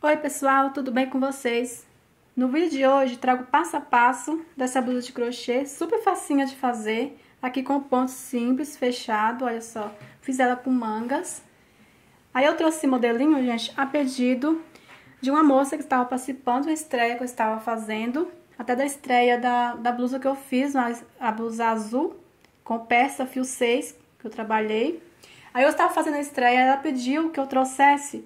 Oi, pessoal, tudo bem com vocês? No vídeo de hoje trago passo a passo dessa blusa de crochê, super facinha de fazer, aqui com ponto simples, fechado, olha só, fiz ela com mangas. Aí eu trouxe modelinho, gente, a pedido de uma moça que estava participando da estreia que eu estava fazendo, até da estreia da, da blusa que eu fiz, a blusa azul, com peça fio 6, que eu trabalhei. Aí eu estava fazendo a estreia, ela pediu que eu trouxesse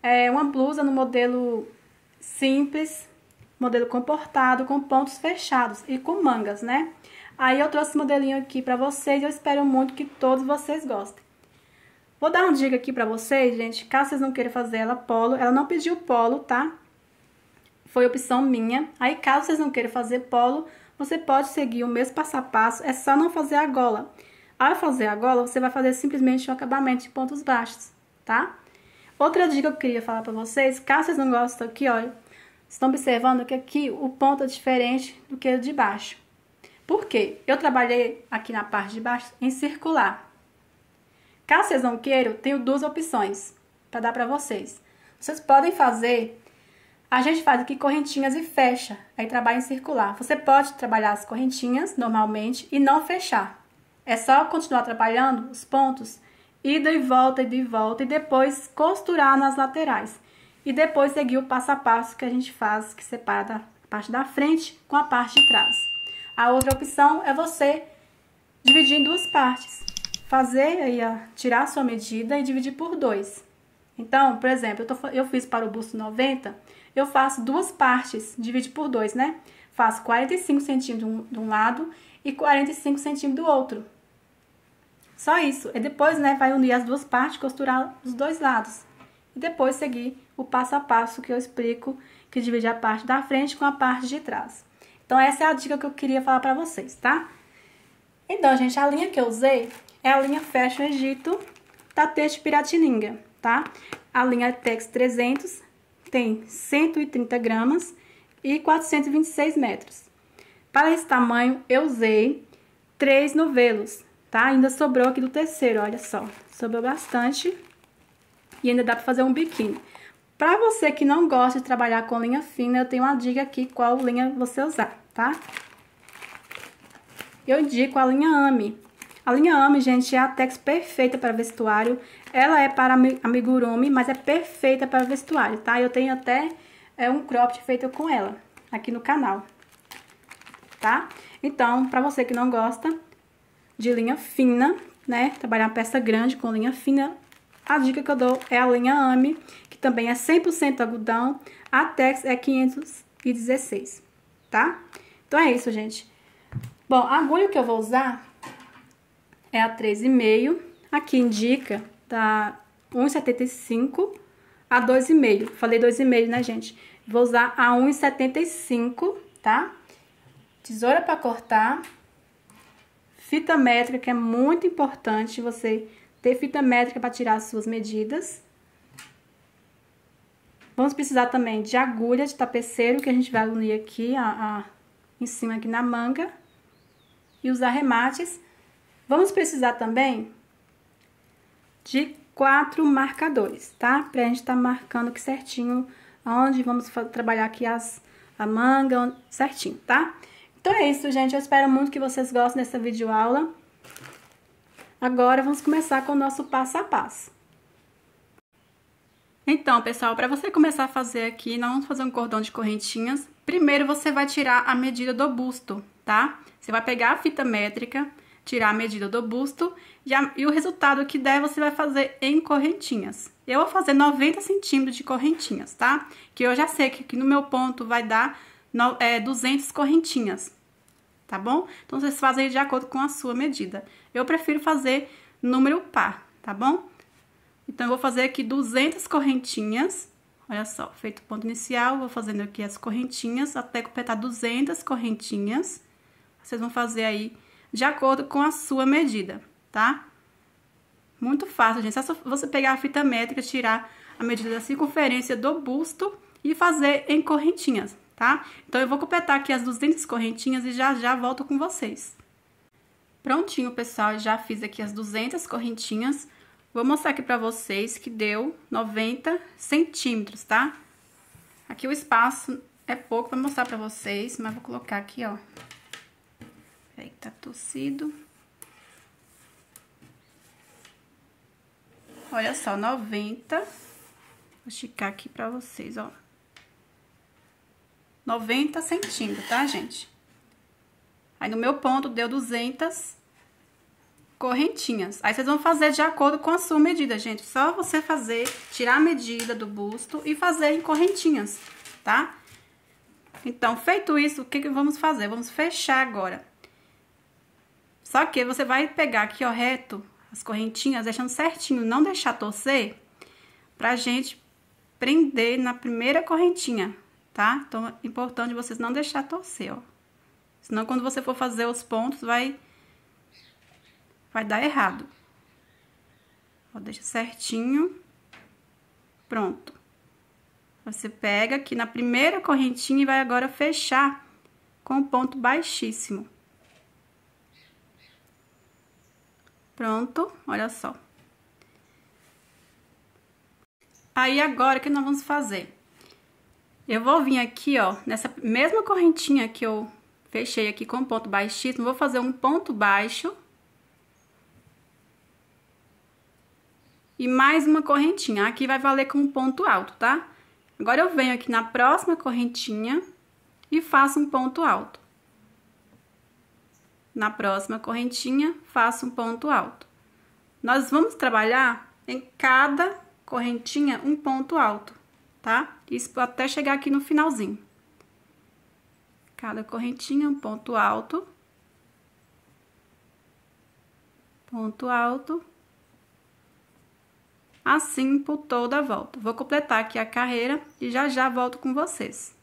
é, uma blusa no modelo simples, modelo comportado, com pontos fechados e com mangas, né? Aí eu trouxe esse modelinho aqui pra vocês, eu espero muito que todos vocês gostem. Vou dar uma dica aqui pra vocês, gente, caso vocês não queiram fazer ela polo, ela não pediu polo, tá? Foi opção minha. Aí caso vocês não queiram fazer polo, você pode seguir o mesmo passo a passo, é só não fazer a gola. Ao fazer a gola, você vai fazer simplesmente o um acabamento de pontos baixos, tá? Outra dica que eu queria falar pra vocês, caso vocês não gostem aqui, olha, Estão observando que aqui o ponto é diferente do que o de baixo. Por quê? Eu trabalhei aqui na parte de baixo em circular. Caso vocês não queiram, tenho duas opções para dar para vocês. Vocês podem fazer... A gente faz aqui correntinhas e fecha, aí trabalha em circular. Você pode trabalhar as correntinhas normalmente e não fechar. É só continuar trabalhando os pontos, ida e volta, ida e volta, e depois costurar nas laterais e depois seguir o passo a passo que a gente faz, que separa a parte da frente com a parte de trás. A outra opção é você dividir em duas partes. Fazer aí, tirar a sua medida e dividir por dois. Então, por exemplo, eu, tô, eu fiz para o busto 90, eu faço duas partes, divide por dois, né? Faço 45 centímetros de, um, de um lado e 45 centímetros do outro. Só isso. E depois, né, vai unir as duas partes, costurar os dois lados depois seguir o passo a passo que eu explico, que divide a parte da frente com a parte de trás. Então, essa é a dica que eu queria falar para vocês, tá? Então, gente, a linha que eu usei é a linha Fashion Egito Tatete Piratininga, tá? A linha Tex 300 tem 130 gramas e 426 metros. Para esse tamanho, eu usei três novelos, tá? Ainda sobrou aqui do terceiro, olha só. Sobrou bastante e ainda dá para fazer um biquíni. Para você que não gosta de trabalhar com linha fina, eu tenho uma dica aqui qual linha você usar, tá? Eu indico a linha AMI. A linha AMI, gente, é a tex perfeita para vestuário. Ela é para amigurumi, mas é perfeita para vestuário, tá? Eu tenho até é, um cropped feito com ela aqui no canal, tá? Então, para você que não gosta de linha fina, né, trabalhar uma peça grande com linha fina, a dica que eu dou é a linha Ami, que também é 100% algodão. A Tex é 516, tá? Então é isso, gente. Bom, a agulha que eu vou usar é a 3,5. Aqui indica tá 1,75 a 2,5. Falei 2,5, né, gente? Vou usar a 1,75, tá? Tesoura para cortar. Fita métrica, que é muito importante você ter fita métrica para tirar as suas medidas. Vamos precisar também de agulha de tapeceiro, que a gente vai unir aqui a, a, em cima aqui na manga. E os arremates. Vamos precisar também de quatro marcadores, tá? Pra gente tá marcando aqui certinho onde vamos trabalhar aqui as, a manga certinho, tá? Então é isso, gente. Eu espero muito que vocês gostem dessa videoaula. aula. Agora vamos começar com o nosso passo a passo. Então, pessoal, para você começar a fazer aqui, nós vamos fazer um cordão de correntinhas. Primeiro, você vai tirar a medida do busto, tá? Você vai pegar a fita métrica, tirar a medida do busto e, a, e o resultado que der você vai fazer em correntinhas. Eu vou fazer 90 centímetros de correntinhas, tá? Que eu já sei que, aqui no meu ponto vai dar no, é, 200 correntinhas, tá bom? Então, vocês fazem de acordo com a sua medida. Eu prefiro fazer número par, tá bom? Então, eu vou fazer aqui 200 correntinhas. Olha só, feito o ponto inicial, vou fazendo aqui as correntinhas até completar 200 correntinhas. Vocês vão fazer aí de acordo com a sua medida, tá? Muito fácil, gente. É só você pegar a fita métrica, tirar a medida da circunferência do busto e fazer em correntinhas, tá? Então, eu vou completar aqui as 200 correntinhas e já já volto com vocês. Prontinho, pessoal, já fiz aqui as 200 correntinhas. Vou mostrar aqui pra vocês que deu 90 centímetros, tá? Aqui o espaço é pouco pra mostrar pra vocês, mas vou colocar aqui, ó. Peraí que tá torcido. Olha só, 90. Vou esticar aqui pra vocês, ó. 90 centímetros, tá, gente? Aí, no meu ponto, deu 200 correntinhas. Aí, vocês vão fazer de acordo com a sua medida, gente. Só você fazer, tirar a medida do busto e fazer em correntinhas, tá? Então, feito isso, o que, que vamos fazer? Vamos fechar agora. Só que você vai pegar aqui, ó, reto, as correntinhas, deixando certinho, não deixar torcer, pra gente prender na primeira correntinha, tá? Então, é importante vocês não deixar torcer, ó. Senão quando você for fazer os pontos, vai vai dar errado. Ó, deixa certinho. Pronto. Você pega aqui na primeira correntinha e vai agora fechar com o ponto baixíssimo. Pronto, olha só. Aí, agora, o que nós vamos fazer? Eu vou vir aqui, ó, nessa mesma correntinha que eu Fechei aqui com ponto baixíssimo. Vou fazer um ponto baixo. E mais uma correntinha. Aqui vai valer com um ponto alto, tá? Agora, eu venho aqui na próxima correntinha e faço um ponto alto. Na próxima correntinha, faço um ponto alto. Nós vamos trabalhar em cada correntinha um ponto alto, tá? Isso até chegar aqui no finalzinho cada correntinha, um ponto alto, ponto alto, assim por toda a volta. Vou completar aqui a carreira e já já volto com vocês.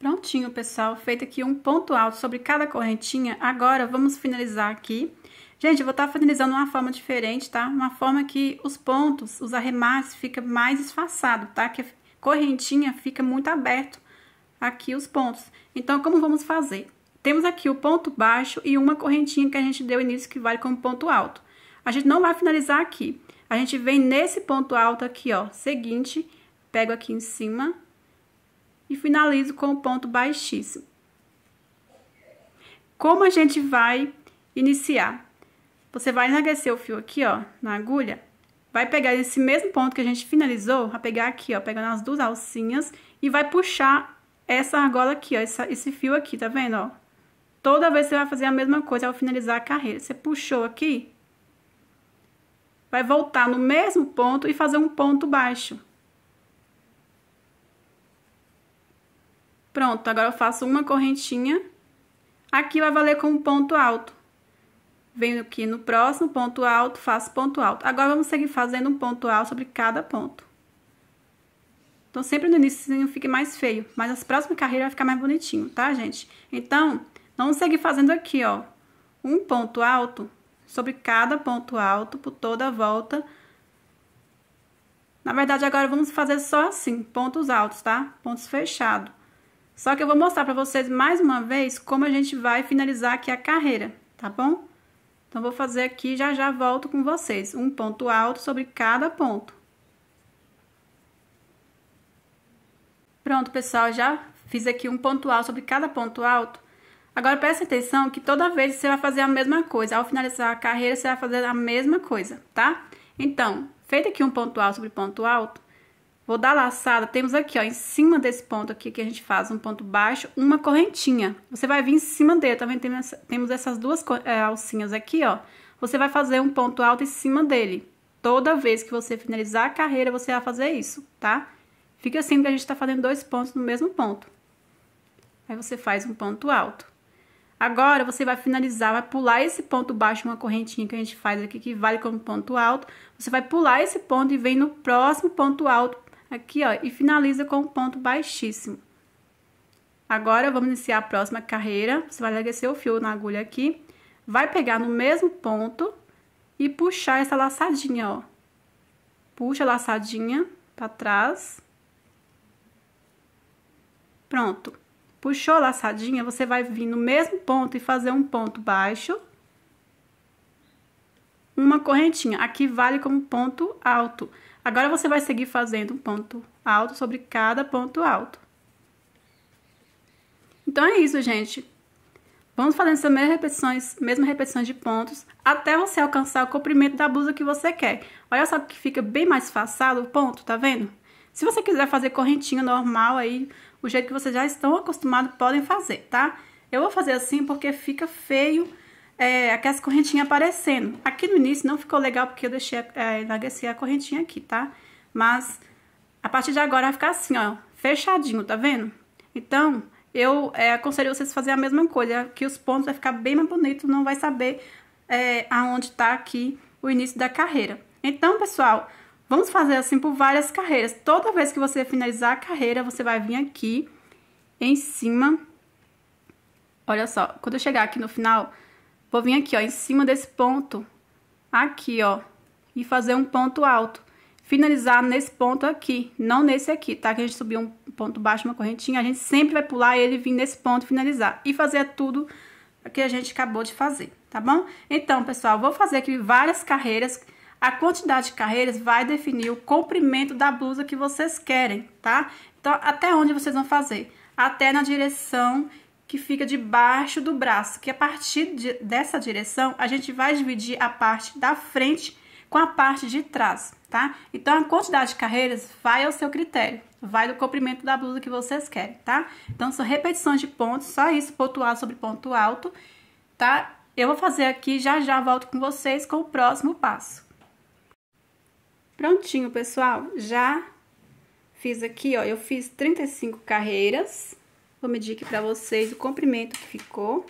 Prontinho, pessoal, feito aqui um ponto alto sobre cada correntinha, agora vamos finalizar aqui. Gente, eu vou estar tá finalizando uma forma diferente, tá? Uma forma que os pontos, os arremates, fica mais disfarçado, tá? Que é correntinha, fica muito aberto aqui os pontos. Então, como vamos fazer? Temos aqui o ponto baixo e uma correntinha que a gente deu início que vale como ponto alto. A gente não vai finalizar aqui. A gente vem nesse ponto alto aqui, ó, seguinte, pego aqui em cima e finalizo com o ponto baixíssimo. Como a gente vai iniciar? Você vai enlarguecer o fio aqui, ó, na agulha, vai pegar esse mesmo ponto que a gente finalizou, vai pegar aqui, ó, pegando as duas alcinhas e vai puxar essa argola aqui, ó, essa, esse fio aqui, tá vendo, ó? Toda vez você vai fazer a mesma coisa ao finalizar a carreira. Você puxou aqui, vai voltar no mesmo ponto e fazer um ponto baixo. Pronto, agora eu faço uma correntinha. Aqui vai valer como ponto alto. Venho aqui no próximo ponto alto, faço ponto alto. Agora, vamos seguir fazendo um ponto alto sobre cada ponto. Então, sempre no início fique mais feio, mas as próximas carreiras vai ficar mais bonitinho, tá, gente? Então, vamos seguir fazendo aqui, ó, um ponto alto sobre cada ponto alto por toda a volta. Na verdade, agora vamos fazer só assim, pontos altos, tá? Pontos fechados. Só que eu vou mostrar pra vocês mais uma vez como a gente vai finalizar aqui a carreira, tá bom? Então, vou fazer aqui, já já volto com vocês, um ponto alto sobre cada ponto. Pronto, pessoal, já fiz aqui um ponto alto sobre cada ponto alto. Agora, presta atenção que toda vez você vai fazer a mesma coisa. Ao finalizar a carreira, você vai fazer a mesma coisa, tá? Então, feito aqui um ponto alto sobre ponto alto, Vou dar laçada, temos aqui, ó, em cima desse ponto aqui que a gente faz um ponto baixo, uma correntinha. Você vai vir em cima dele, Também tá vendo? Temos essas duas é, alcinhas aqui, ó. Você vai fazer um ponto alto em cima dele. Toda vez que você finalizar a carreira, você vai fazer isso, tá? Fica assim que a gente tá fazendo dois pontos no mesmo ponto. Aí você faz um ponto alto. Agora, você vai finalizar, vai pular esse ponto baixo, uma correntinha que a gente faz aqui, que vale como ponto alto. Você vai pular esse ponto e vem no próximo ponto alto, aqui, ó, e finaliza com um ponto baixíssimo. Agora, vamos iniciar a próxima carreira. Você vai descer o fio na agulha aqui, vai pegar no mesmo ponto e puxar essa laçadinha, ó. Puxa a laçadinha para trás. Pronto. Puxou a laçadinha, você vai vir no mesmo ponto e fazer um ponto baixo. Uma correntinha. Aqui vale como ponto alto. Agora você vai seguir fazendo um ponto alto sobre cada ponto alto. Então é isso, gente. Vamos fazendo essas mesmas repetições, mesmas repetições de pontos, até você alcançar o comprimento da blusa que você quer. Olha só que fica bem mais façado o ponto, tá vendo? Se você quiser fazer correntinha normal aí, o jeito que vocês já estão acostumados, podem fazer, tá? Eu vou fazer assim porque fica feio é, aqui as correntinhas aparecendo. Aqui no início não ficou legal porque eu deixei, é, a correntinha aqui, tá? Mas a partir de agora vai ficar assim, ó, fechadinho, tá vendo? Então, eu é, aconselho vocês a fazer a mesma coisa, que os pontos vai ficar bem mais bonito, não vai saber é, aonde tá aqui o início da carreira. Então, pessoal, vamos fazer assim por várias carreiras. Toda vez que você finalizar a carreira, você vai vir aqui em cima. Olha só, quando eu chegar aqui no final, Vou vir aqui, ó, em cima desse ponto, aqui, ó, e fazer um ponto alto. Finalizar nesse ponto aqui, não nesse aqui, tá? Que a gente subiu um ponto baixo, uma correntinha, a gente sempre vai pular ele vir nesse ponto finalizar. E fazer tudo que a gente acabou de fazer, tá bom? Então, pessoal, vou fazer aqui várias carreiras. A quantidade de carreiras vai definir o comprimento da blusa que vocês querem, tá? Então, até onde vocês vão fazer? Até na direção que fica debaixo do braço, que a partir de, dessa direção a gente vai dividir a parte da frente com a parte de trás, tá? Então a quantidade de carreiras vai ao seu critério, vai do comprimento da blusa que vocês querem, tá? Então são repetições de pontos, só isso, ponto alto sobre ponto alto, tá? Eu vou fazer aqui, já já volto com vocês com o próximo passo. Prontinho, pessoal, já fiz aqui, ó, eu fiz 35 carreiras, Vou medir aqui pra vocês o comprimento que ficou.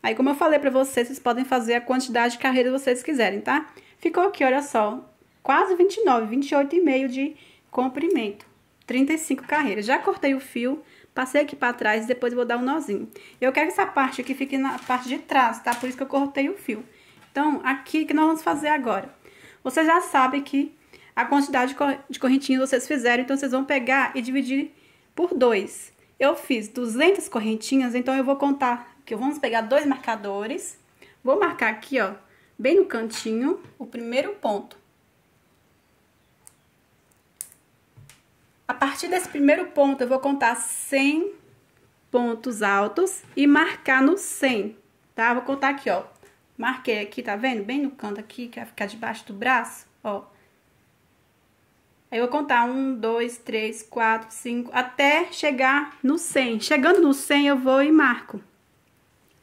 Aí, como eu falei pra vocês, vocês podem fazer a quantidade de carreira que vocês quiserem, tá? Ficou aqui, olha só, quase 29, 28,5 de comprimento. 35 carreiras. Já cortei o fio, passei aqui pra trás e depois vou dar um nozinho. Eu quero que essa parte aqui fique na parte de trás, tá? Por isso que eu cortei o fio. Então, aqui que nós vamos fazer agora. Você já sabe que a quantidade de correntinhas vocês fizeram, então vocês vão pegar e dividir por 2. Eu fiz 200 correntinhas, então eu vou contar que vamos pegar dois marcadores. Vou marcar aqui, ó, bem no cantinho, o primeiro ponto. A partir desse primeiro ponto, eu vou contar 100 pontos altos e marcar no 100, tá? Vou contar aqui, ó. Marquei aqui, tá vendo? Bem no canto aqui, que vai ficar debaixo do braço, ó. Aí eu vou contar um, dois, três, quatro, cinco, até chegar no 100. Chegando no 100, eu vou e marco,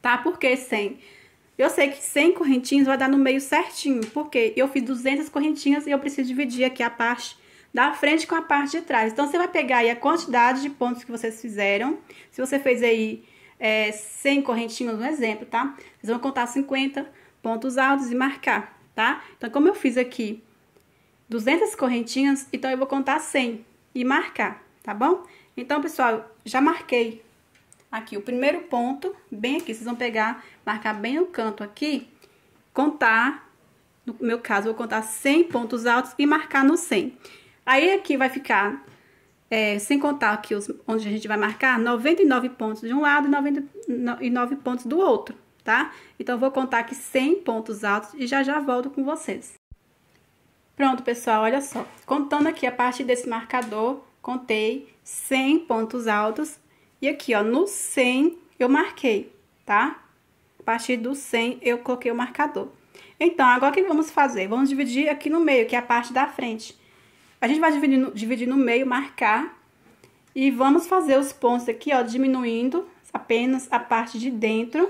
tá? Por que 100? Eu sei que 100 correntinhas vai dar no meio certinho, porque eu fiz 200 correntinhas e eu preciso dividir aqui a parte da frente com a parte de trás. Então, você vai pegar aí a quantidade de pontos que vocês fizeram. Se você fez aí é, 100 correntinhas, um exemplo, tá? Vocês vão contar 50 pontos altos e marcar, tá? Então, como eu fiz aqui 200 correntinhas, então eu vou contar 100 e marcar, tá bom? Então, pessoal, já marquei aqui o primeiro ponto, bem aqui, vocês vão pegar, marcar bem no canto aqui, contar, no meu caso, eu vou contar 100 pontos altos e marcar no 100. Aí, aqui vai ficar, é, sem contar aqui os, onde a gente vai marcar, 99 pontos de um lado e 99 pontos do outro, tá? Então, eu vou contar aqui 100 pontos altos e já já volto com vocês. Pronto, pessoal, olha só. Contando aqui a partir desse marcador, contei 100 pontos altos. E aqui, ó, no 100 eu marquei, tá? A partir do 100 eu coloquei o marcador. Então, agora o que vamos fazer? Vamos dividir aqui no meio, que é a parte da frente. A gente vai dividir no, dividir no meio, marcar. E vamos fazer os pontos aqui, ó, diminuindo apenas a parte de dentro.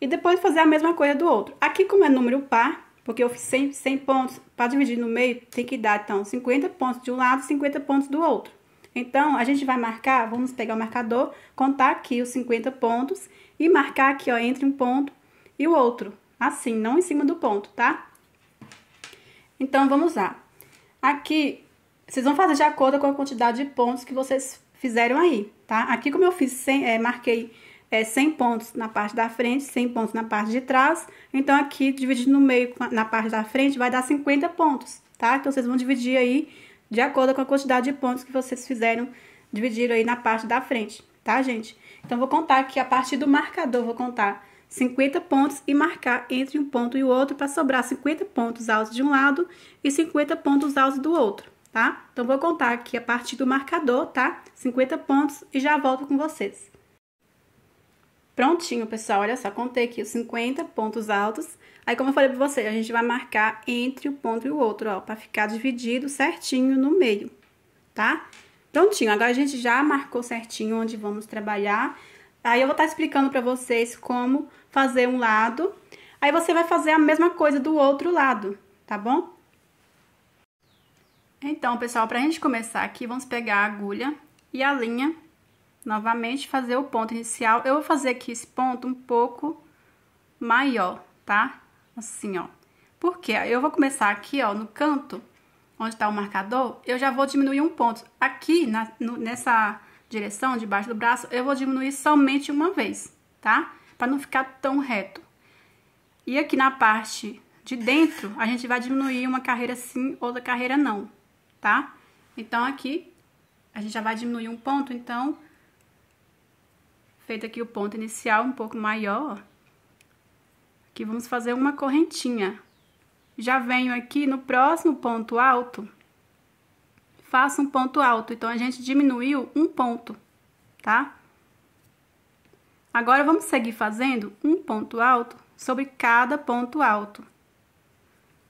E depois fazer a mesma coisa do outro. Aqui, como é número par, porque eu fiz 100, 100 pontos, para dividir no meio, tem que dar, então, 50 pontos de um lado, 50 pontos do outro. Então, a gente vai marcar, vamos pegar o marcador, contar aqui os 50 pontos e marcar aqui, ó, entre um ponto e o outro. Assim, não em cima do ponto, tá? Então, vamos lá. Aqui, vocês vão fazer de acordo com a quantidade de pontos que vocês fizeram aí, tá? Aqui, como eu fiz, 100, é, eh, marquei é 100 pontos na parte da frente, 100 pontos na parte de trás. Então, aqui, dividido no meio na parte da frente, vai dar 50 pontos, tá? Então, vocês vão dividir aí de acordo com a quantidade de pontos que vocês fizeram, dividiram aí na parte da frente, tá, gente? Então, vou contar aqui a partir do marcador, vou contar 50 pontos e marcar entre um ponto e o outro para sobrar 50 pontos altos de um lado e 50 pontos altos do outro, tá? Então, vou contar aqui a partir do marcador, tá? 50 pontos e já volto com vocês. Prontinho, pessoal, olha só, contei aqui os 50 pontos altos. Aí, como eu falei pra vocês, a gente vai marcar entre o um ponto e o outro, ó, pra ficar dividido certinho no meio, tá? Prontinho, agora a gente já marcou certinho onde vamos trabalhar. Aí, eu vou estar tá explicando pra vocês como fazer um lado. Aí, você vai fazer a mesma coisa do outro lado, tá bom? Então, pessoal, pra gente começar aqui, vamos pegar a agulha e a linha Novamente, fazer o ponto inicial. Eu vou fazer aqui esse ponto um pouco maior, tá? Assim, ó. Porque eu vou começar aqui, ó, no canto, onde tá o marcador, eu já vou diminuir um ponto. Aqui, na, no, nessa direção, debaixo do braço, eu vou diminuir somente uma vez, tá? Pra não ficar tão reto. E aqui na parte de dentro, a gente vai diminuir uma carreira sim, outra carreira não, tá? Então, aqui, a gente já vai diminuir um ponto, então, feito aqui o ponto inicial um pouco maior, aqui vamos fazer uma correntinha. Já venho aqui no próximo ponto alto, faço um ponto alto. Então, a gente diminuiu um ponto, tá? Agora, vamos seguir fazendo um ponto alto sobre cada ponto alto,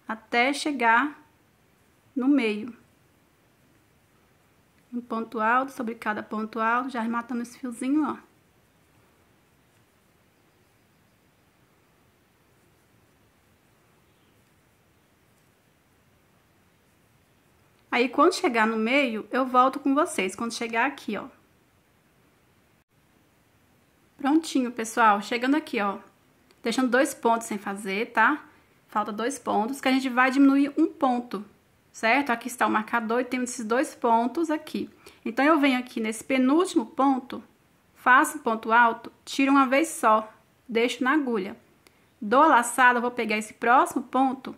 até chegar no meio. Um ponto alto sobre cada ponto alto, já arrematando esse fiozinho, ó. Aí, quando chegar no meio, eu volto com vocês, quando chegar aqui, ó. Prontinho, pessoal. Chegando aqui, ó. Deixando dois pontos sem fazer, tá? Falta dois pontos, que a gente vai diminuir um ponto, certo? Aqui está o marcador e temos esses dois pontos aqui. Então, eu venho aqui nesse penúltimo ponto, faço um ponto alto, tiro uma vez só, deixo na agulha. Dou a laçada, vou pegar esse próximo ponto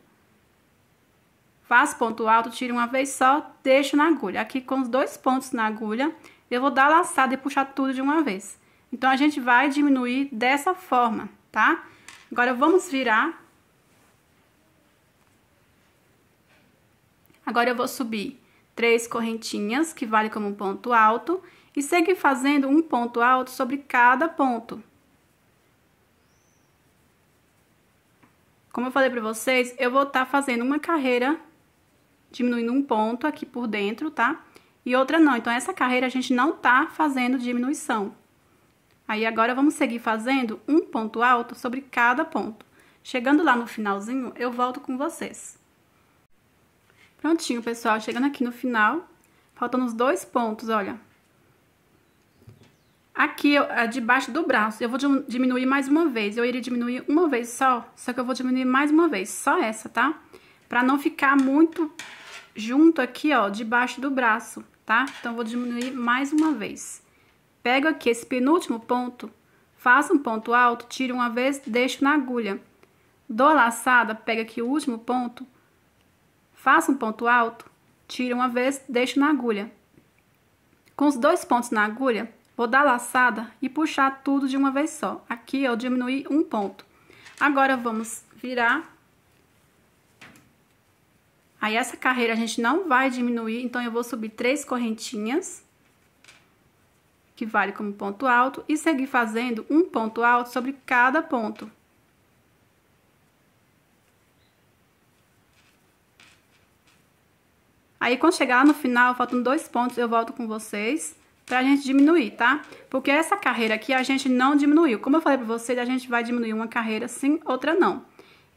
Faço ponto alto, tiro uma vez só, deixo na agulha. Aqui com os dois pontos na agulha, eu vou dar laçada e puxar tudo de uma vez. Então, a gente vai diminuir dessa forma, tá? Agora, vamos virar. Agora, eu vou subir três correntinhas, que vale como ponto alto, e seguir fazendo um ponto alto sobre cada ponto. Como eu falei para vocês, eu vou estar tá fazendo uma carreira diminuindo um ponto aqui por dentro, tá? E outra não. Então, essa carreira a gente não tá fazendo diminuição. Aí, agora, vamos seguir fazendo um ponto alto sobre cada ponto. Chegando lá no finalzinho, eu volto com vocês. Prontinho, pessoal. Chegando aqui no final, faltam os dois pontos, olha. Aqui, é debaixo do braço, eu vou diminuir mais uma vez. Eu iria diminuir uma vez só, só que eu vou diminuir mais uma vez, só essa, tá? Pra não ficar muito junto aqui, ó, debaixo do braço, tá? Então, vou diminuir mais uma vez. Pego aqui esse penúltimo ponto, faço um ponto alto, tiro uma vez, deixo na agulha. Dou laçada, pego aqui o último ponto, faço um ponto alto, tiro uma vez, deixo na agulha. Com os dois pontos na agulha, vou dar laçada e puxar tudo de uma vez só. Aqui, eu diminuí um ponto. Agora, vamos virar Aí, essa carreira a gente não vai diminuir, então, eu vou subir três correntinhas, que vale como ponto alto, e seguir fazendo um ponto alto sobre cada ponto. Aí, quando chegar no final, faltam dois pontos, eu volto com vocês pra gente diminuir, tá? Porque essa carreira aqui a gente não diminuiu. Como eu falei pra vocês, a gente vai diminuir uma carreira sim, outra não.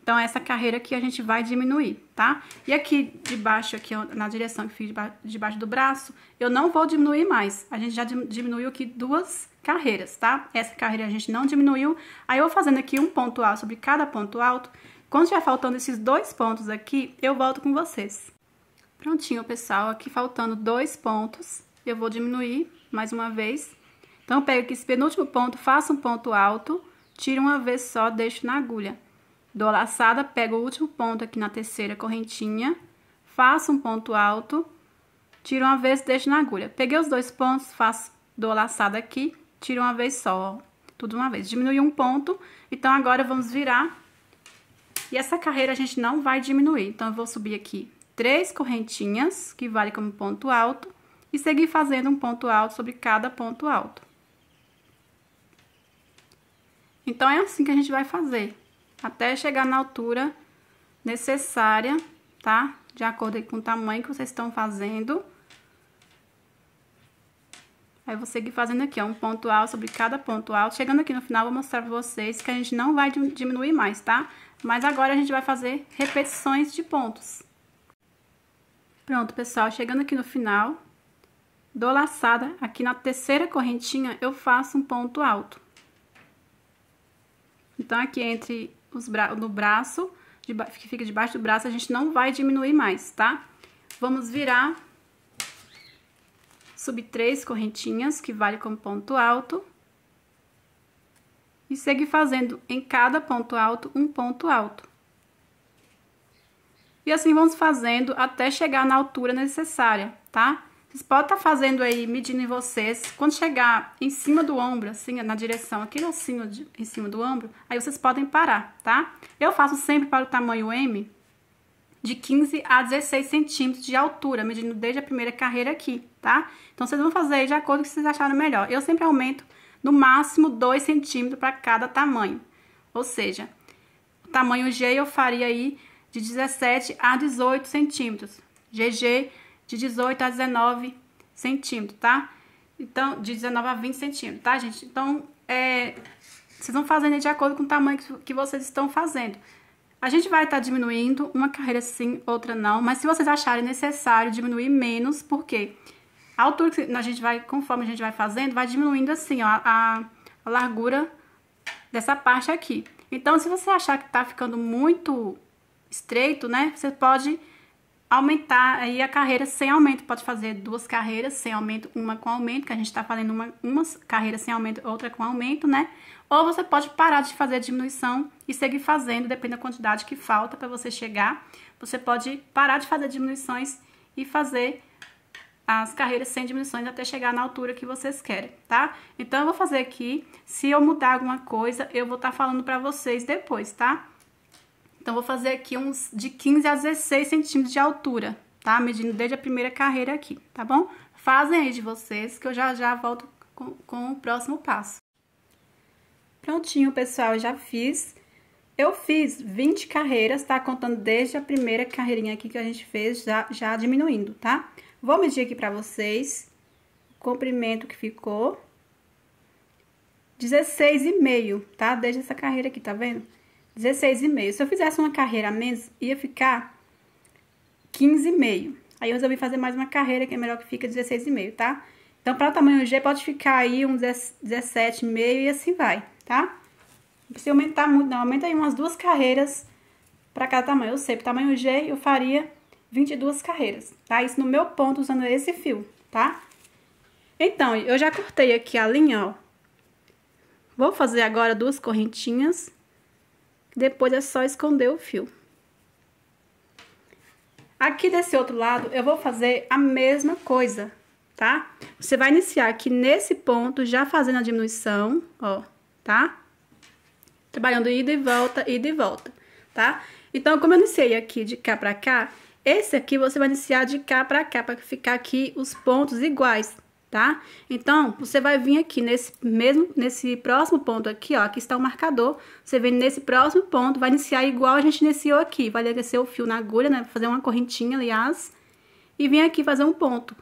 Então, essa carreira aqui a gente vai diminuir, tá? E aqui debaixo, aqui na direção que fica debaixo do braço, eu não vou diminuir mais. A gente já diminuiu aqui duas carreiras, tá? Essa carreira a gente não diminuiu. Aí, eu vou fazendo aqui um ponto alto sobre cada ponto alto. Quando já faltando esses dois pontos aqui, eu volto com vocês. Prontinho, pessoal. Aqui faltando dois pontos, eu vou diminuir mais uma vez. Então, eu pego aqui esse penúltimo ponto, faço um ponto alto, tiro uma vez só, deixo na agulha. Dou a laçada, pego o último ponto aqui na terceira correntinha, faço um ponto alto, tiro uma vez e deixo na agulha. Peguei os dois pontos, faço, dou a laçada aqui, tiro uma vez só, tudo uma vez. Diminui um ponto, então agora vamos virar. E essa carreira a gente não vai diminuir, então eu vou subir aqui três correntinhas, que vale como ponto alto, e seguir fazendo um ponto alto sobre cada ponto alto. Então, é assim que a gente vai fazer até chegar na altura necessária, tá? De acordo com o tamanho que vocês estão fazendo. Aí, vou seguir fazendo aqui, ó, um ponto alto sobre cada ponto alto. Chegando aqui no final, vou mostrar pra vocês que a gente não vai diminuir mais, tá? Mas agora, a gente vai fazer repetições de pontos. Pronto, pessoal, chegando aqui no final, dou laçada, aqui na terceira correntinha, eu faço um ponto alto. Então, aqui entre bra no braço, que fica debaixo do braço, a gente não vai diminuir mais, tá? Vamos virar, subir três correntinhas, que vale como ponto alto. E segue fazendo em cada ponto alto, um ponto alto. E assim vamos fazendo até chegar na altura necessária, tá? Tá? Vocês podem estar tá fazendo aí, medindo em vocês. Quando chegar em cima do ombro, assim, na direção, aquele ossinho de, em cima do ombro, aí vocês podem parar, tá? Eu faço sempre para o tamanho M de 15 a 16 centímetros de altura, medindo desde a primeira carreira aqui, tá? Então, vocês vão fazer aí de acordo com o que vocês acharam melhor. Eu sempre aumento no máximo 2 centímetros para cada tamanho. Ou seja, o tamanho G eu faria aí de 17 a 18 centímetros. GG de 18 a 19 centímetros, tá? Então, de 19 a 20 centímetros, tá, gente? Então, é, vocês vão fazendo de acordo com o tamanho que, que vocês estão fazendo. A gente vai estar tá diminuindo uma carreira sim, outra não, mas se vocês acharem necessário diminuir menos, por quê? a altura que a gente vai, conforme a gente vai fazendo, vai diminuindo assim, ó, a, a largura dessa parte aqui. Então, se você achar que tá ficando muito estreito, né, você pode aumentar aí a carreira sem aumento. Pode fazer duas carreiras sem aumento, uma com aumento, que a gente está fazendo uma, uma carreira sem aumento, outra com aumento, né? Ou você pode parar de fazer a diminuição e seguir fazendo, depende da quantidade que falta para você chegar. Você pode parar de fazer diminuições e fazer as carreiras sem diminuições até chegar na altura que vocês querem, tá? Então, eu vou fazer aqui. Se eu mudar alguma coisa, eu vou estar tá falando para vocês depois, tá? Então, vou fazer aqui uns de 15 a 16 centímetros de altura, tá? Medindo desde a primeira carreira aqui, tá bom? Fazem aí de vocês, que eu já já volto com, com o próximo passo. Prontinho, pessoal, eu já fiz. Eu fiz 20 carreiras, tá? Contando desde a primeira carreirinha aqui que a gente fez, já, já diminuindo, tá? Vou medir aqui pra vocês o comprimento que ficou. 16,5, tá? Desde essa carreira aqui, tá vendo? 16,5. Se eu fizesse uma carreira a menos, ia ficar 15,5. Aí eu resolvi fazer mais uma carreira, que é melhor que fica 16,5, tá? Então, para o tamanho G, pode ficar aí uns 17,5 e assim vai, tá? Não precisa aumentar muito, não. Aumenta aí umas duas carreiras para cada tamanho. Eu sei, pro tamanho G, eu faria 22 carreiras, tá? Isso no meu ponto, usando esse fio, tá? Então, eu já cortei aqui a linha, ó. Vou fazer agora duas correntinhas depois é só esconder o fio. Aqui desse outro lado, eu vou fazer a mesma coisa, tá? Você vai iniciar aqui nesse ponto, já fazendo a diminuição, ó, tá? Trabalhando ida e volta, ida e volta, tá? Então, como eu iniciei aqui de cá pra cá, esse aqui você vai iniciar de cá pra cá, pra ficar aqui os pontos iguais, tá? Então, você vai vir aqui nesse mesmo, nesse próximo ponto aqui, ó, aqui está o marcador, você vem nesse próximo ponto, vai iniciar igual a gente iniciou aqui, vai descer o fio na agulha, né, fazer uma correntinha, aliás, e vem aqui fazer um ponto,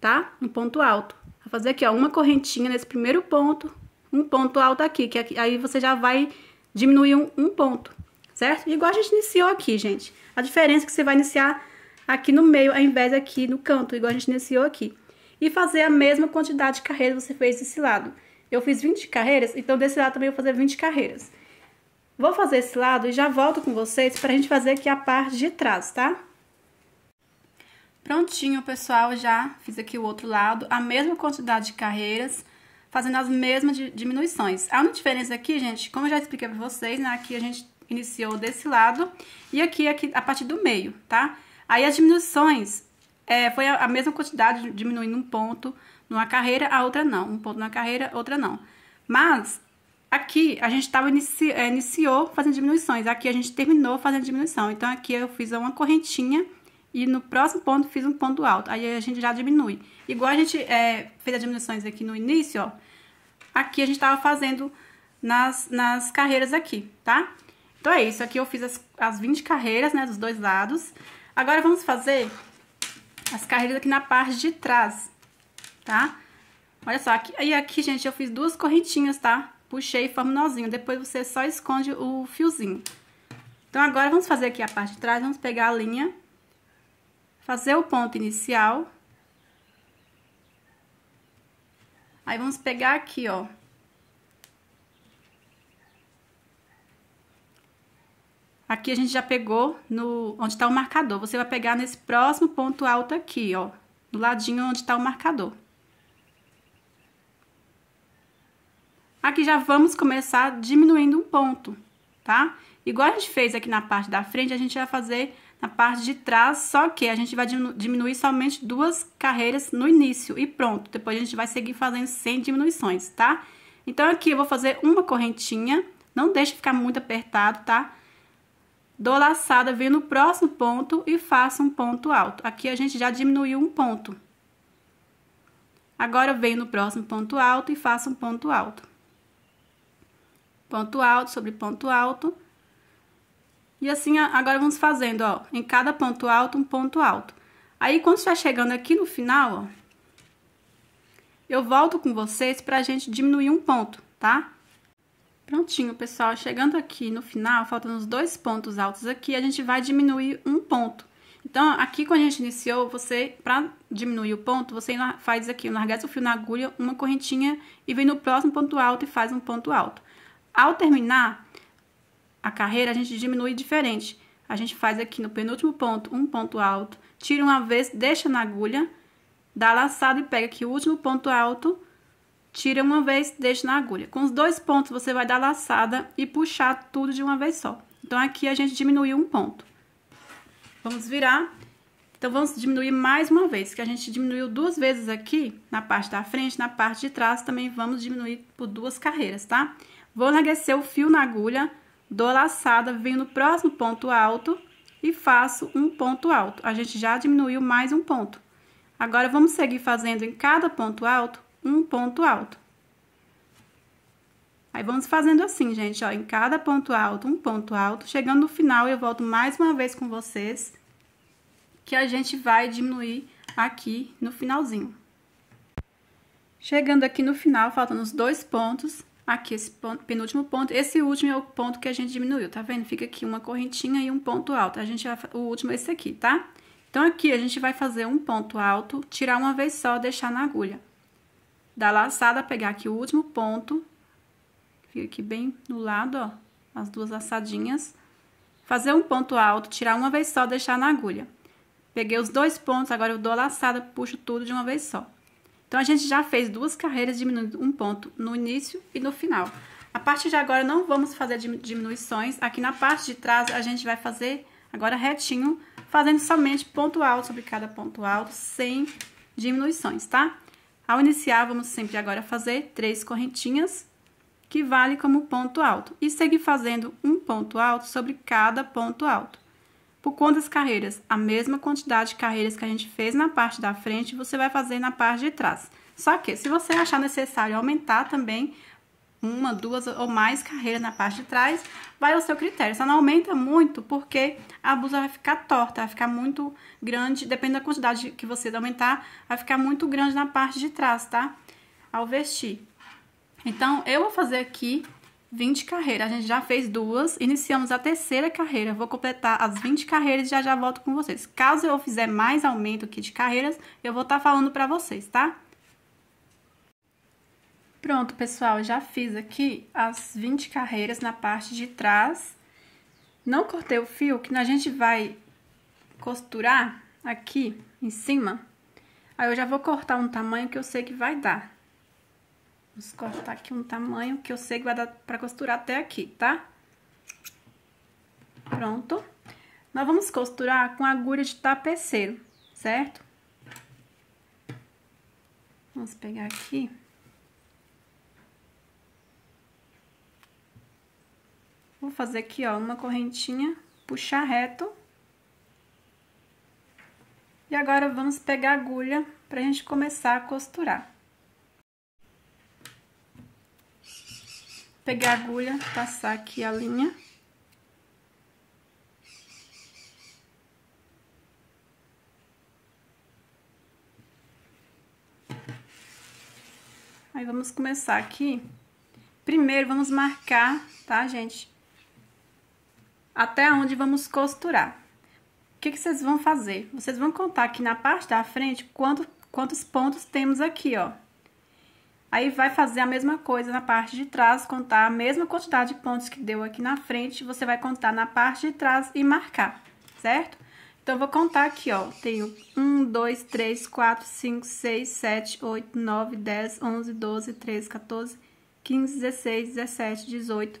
tá? Um ponto alto. Vai fazer aqui, ó, uma correntinha nesse primeiro ponto, um ponto alto aqui, que aqui, aí você já vai diminuir um, um ponto, certo? Igual a gente iniciou aqui, gente. A diferença é que você vai iniciar aqui no meio, ao invés aqui no canto, igual a gente iniciou aqui e fazer a mesma quantidade de carreiras que você fez desse lado. Eu fiz 20 carreiras, então desse lado também vou fazer 20 carreiras. Vou fazer esse lado e já volto com vocês para a gente fazer aqui a parte de trás, tá? Prontinho, pessoal, já fiz aqui o outro lado, a mesma quantidade de carreiras, fazendo as mesmas diminuições. A única diferença aqui, gente, como eu já expliquei para vocês, né, aqui a gente iniciou desse lado e aqui, aqui a parte do meio, tá? Aí as diminuições é, foi a, a mesma quantidade, diminuindo um ponto numa carreira, a outra não. Um ponto na carreira, outra não. Mas aqui a gente tava inici, é, iniciou fazendo diminuições, aqui a gente terminou fazendo diminuição. Então aqui eu fiz uma correntinha e no próximo ponto fiz um ponto alto. Aí a gente já diminui. Igual a gente é, fez as diminuições aqui no início, ó. Aqui a gente tava fazendo nas, nas carreiras aqui, tá? Então é isso, aqui eu fiz as, as 20 carreiras, né, dos dois lados. Agora vamos fazer as carreiras aqui na parte de trás, tá? Olha só, aqui, e aqui, gente, eu fiz duas correntinhas, tá? Puxei e formo nozinho, depois você só esconde o fiozinho. Então, agora, vamos fazer aqui a parte de trás, vamos pegar a linha, fazer o ponto inicial. Aí, vamos pegar aqui, ó, Aqui a gente já pegou no onde está o marcador. Você vai pegar nesse próximo ponto alto aqui, ó, do ladinho onde está o marcador. Aqui já vamos começar diminuindo um ponto, tá? Igual a gente fez aqui na parte da frente, a gente vai fazer na parte de trás, só que a gente vai diminuir somente duas carreiras no início e pronto. Depois a gente vai seguir fazendo sem diminuições, tá? Então, aqui eu vou fazer uma correntinha, não deixe ficar muito apertado, Tá? Dou laçada, venho no próximo ponto e faço um ponto alto. Aqui a gente já diminuiu um ponto. Agora, venho no próximo ponto alto e faço um ponto alto. Ponto alto sobre ponto alto. E assim, agora vamos fazendo, ó, em cada ponto alto, um ponto alto. Aí, quando estiver chegando aqui no final, ó, eu volto com vocês pra gente diminuir um ponto, tá? Prontinho, pessoal. Chegando aqui no final, faltando os dois pontos altos aqui, a gente vai diminuir um ponto. Então, aqui quando a gente iniciou, você, para diminuir o ponto, você faz aqui, largar o fio na agulha, uma correntinha e vem no próximo ponto alto e faz um ponto alto. Ao terminar a carreira, a gente diminui diferente. A gente faz aqui no penúltimo ponto um ponto alto, tira uma vez, deixa na agulha, dá laçado e pega aqui o último ponto alto Tira uma vez, deixa na agulha. Com os dois pontos, você vai dar laçada e puxar tudo de uma vez só. Então, aqui a gente diminuiu um ponto. Vamos virar. Então, vamos diminuir mais uma vez, que a gente diminuiu duas vezes aqui, na parte da frente, na parte de trás, também vamos diminuir por duas carreiras, tá? Vou enlarguecer o fio na agulha, dou laçada, venho no próximo ponto alto e faço um ponto alto. A gente já diminuiu mais um ponto. Agora, vamos seguir fazendo em cada ponto alto um ponto alto. Aí vamos fazendo assim, gente, ó, em cada ponto alto, um ponto alto. Chegando no final, eu volto mais uma vez com vocês, que a gente vai diminuir aqui no finalzinho. Chegando aqui no final, faltam os dois pontos, aqui esse ponto, penúltimo ponto, esse último é o ponto que a gente diminuiu, tá vendo? Fica aqui uma correntinha e um ponto alto, a gente, o último é esse aqui, tá? Então, aqui a gente vai fazer um ponto alto, tirar uma vez só, deixar na agulha da laçada, pegar aqui o último ponto, fica aqui bem no lado, ó, as duas laçadinhas. Fazer um ponto alto, tirar uma vez só, deixar na agulha. Peguei os dois pontos, agora eu dou a laçada, puxo tudo de uma vez só. Então, a gente já fez duas carreiras diminuindo um ponto no início e no final. A partir de agora, não vamos fazer diminuições. Aqui na parte de trás, a gente vai fazer agora retinho, fazendo somente ponto alto sobre cada ponto alto, sem diminuições, tá? Ao iniciar, vamos sempre agora fazer três correntinhas, que vale como ponto alto, e seguir fazendo um ponto alto sobre cada ponto alto. Por quantas carreiras? A mesma quantidade de carreiras que a gente fez na parte da frente, você vai fazer na parte de trás. Só que, se você achar necessário aumentar também, uma, duas ou mais carreiras na parte de trás, vai ao seu critério. Só não aumenta muito porque a blusa vai ficar torta, vai ficar muito grande, depende da quantidade que você aumentar, vai ficar muito grande na parte de trás, tá? Ao vestir. Então, eu vou fazer aqui 20 carreiras. A gente já fez duas, iniciamos a terceira carreira. Vou completar as 20 carreiras e já já volto com vocês. Caso eu fizer mais aumento aqui de carreiras, eu vou estar tá falando pra vocês, tá? Pronto, pessoal, já fiz aqui as 20 carreiras na parte de trás. Não cortei o fio, que a gente vai costurar aqui em cima. Aí eu já vou cortar um tamanho que eu sei que vai dar. Vamos cortar aqui um tamanho que eu sei que vai dar pra costurar até aqui, tá? Pronto. Nós vamos costurar com agulha de tapeceiro, certo? Vamos pegar aqui... Vou fazer aqui, ó, uma correntinha, puxar reto. E agora vamos pegar a agulha para a gente começar a costurar. Pegar a agulha, passar aqui a linha. Aí, vamos começar aqui. Primeiro, vamos marcar, tá, gente? até onde vamos costurar. O que, que, vocês vão fazer? Vocês vão contar aqui na parte da frente quanto, quantos pontos temos aqui, ó. Aí vai fazer a mesma coisa na parte de trás, contar a mesma quantidade de pontos que deu aqui na frente, você vai contar na parte de trás e marcar, certo? Então, eu vou contar aqui, ó. Tenho 1, 2, 3, 4, 5, 6, 7, 8, 9, 10, 11, 12, 13, 14, 15, 16, 17, 18,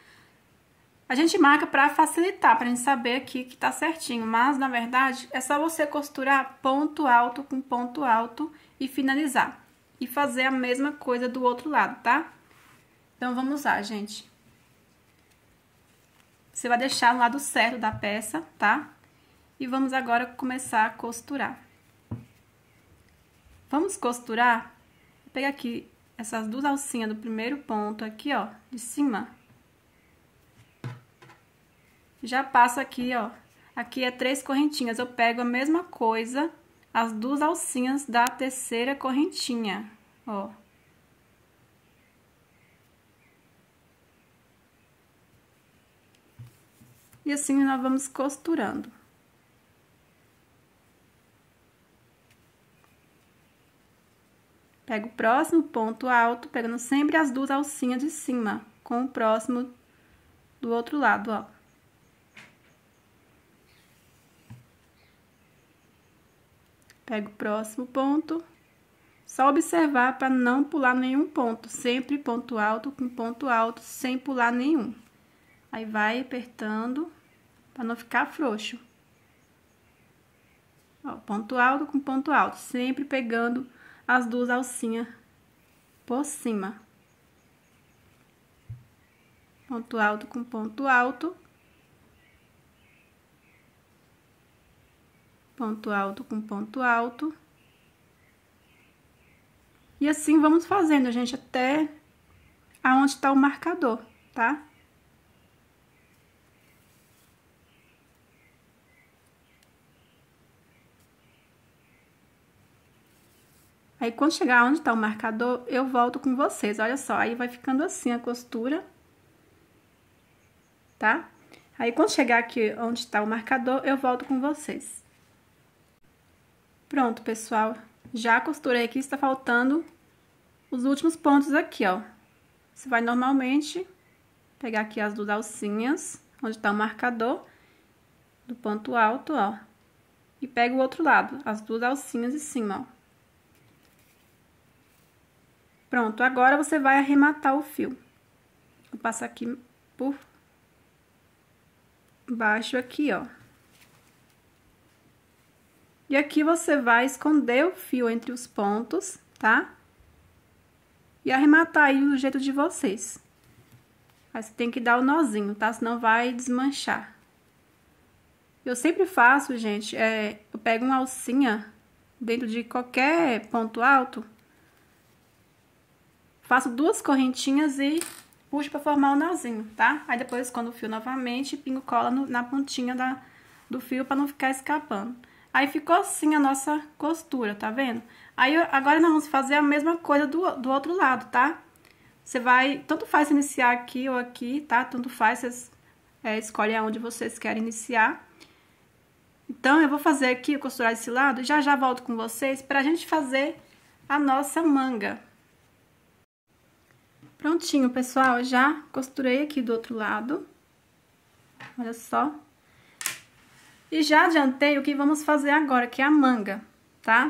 A gente marca para facilitar, para a gente saber aqui que tá certinho, mas na verdade é só você costurar ponto alto com ponto alto e finalizar. E fazer a mesma coisa do outro lado, tá? Então vamos lá, gente. Você vai deixar no lado certo da peça, tá? E vamos agora começar a costurar. Vamos costurar, vou pegar aqui essas duas alcinhas do primeiro ponto aqui, ó, de cima, já passo aqui, ó. Aqui é três correntinhas. Eu pego a mesma coisa, as duas alcinhas da terceira correntinha, ó. E assim nós vamos costurando. Pego o próximo ponto alto, pegando sempre as duas alcinhas de cima, com o próximo do outro lado, ó. Pego o próximo ponto. Só observar para não pular nenhum ponto. Sempre ponto alto com ponto alto, sem pular nenhum. Aí vai apertando para não ficar frouxo. Ó, ponto alto com ponto alto, sempre pegando as duas alcinhas por cima. Ponto alto com ponto alto. ponto alto com ponto alto. E assim vamos fazendo, gente, até aonde está o marcador, tá? Aí, quando chegar onde está o marcador, eu volto com vocês. Olha só, aí vai ficando assim a costura, tá? Aí, quando chegar aqui onde está o marcador, eu volto com vocês. Pronto, pessoal. Já costurei aqui, está faltando os últimos pontos aqui, ó. Você vai normalmente pegar aqui as duas alcinhas, onde está o marcador do ponto alto, ó. E pega o outro lado, as duas alcinhas de cima, ó. Pronto, agora você vai arrematar o fio. Vou passar aqui por baixo aqui, ó. E aqui você vai esconder o fio entre os pontos, tá? E arrematar aí do jeito de vocês. Mas você tem que dar o um nozinho, tá? Senão vai desmanchar. Eu sempre faço, gente, é, eu pego uma alcinha dentro de qualquer ponto alto, faço duas correntinhas e puxo para formar o nozinho, tá? Aí depois escondo o fio novamente e pingo cola no, na pontinha da, do fio para não ficar escapando. Aí ficou assim a nossa costura, tá vendo? Aí, agora nós vamos fazer a mesma coisa do, do outro lado, tá? Você vai, tanto faz iniciar aqui ou aqui, tá? Tanto faz, vocês é, escolhem aonde vocês querem iniciar. Então, eu vou fazer aqui, costurar esse lado, e já já volto com vocês pra gente fazer a nossa manga. Prontinho, pessoal, já costurei aqui do outro lado. Olha só. E já adiantei o que vamos fazer agora, que é a manga, tá?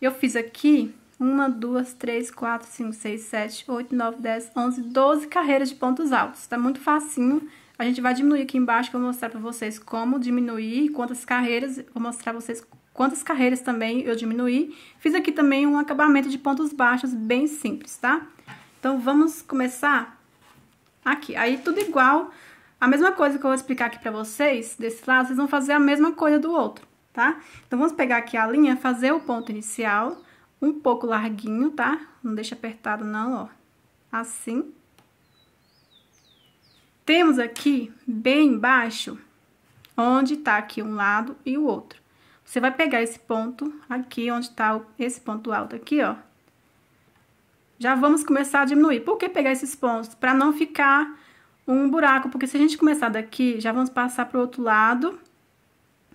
Eu fiz aqui uma, duas, três, quatro, cinco, seis, sete, oito, nove, dez, onze, doze carreiras de pontos altos. Tá muito facinho. A gente vai diminuir aqui embaixo, que eu vou mostrar pra vocês como diminuir, quantas carreiras, vou mostrar pra vocês quantas carreiras também eu diminuí. Fiz aqui também um acabamento de pontos baixos bem simples, tá? Então, vamos começar aqui. Aí, tudo igual, a mesma coisa que eu vou explicar aqui para vocês, desse lado, vocês vão fazer a mesma coisa do outro, tá? Então, vamos pegar aqui a linha, fazer o ponto inicial, um pouco larguinho, tá? Não deixa apertado não, ó. Assim. Temos aqui, bem embaixo, onde tá aqui um lado e o outro. Você vai pegar esse ponto aqui, onde tá esse ponto alto aqui, ó. Já vamos começar a diminuir. Por que pegar esses pontos? Para não ficar um buraco, porque se a gente começar daqui, já vamos passar pro outro lado,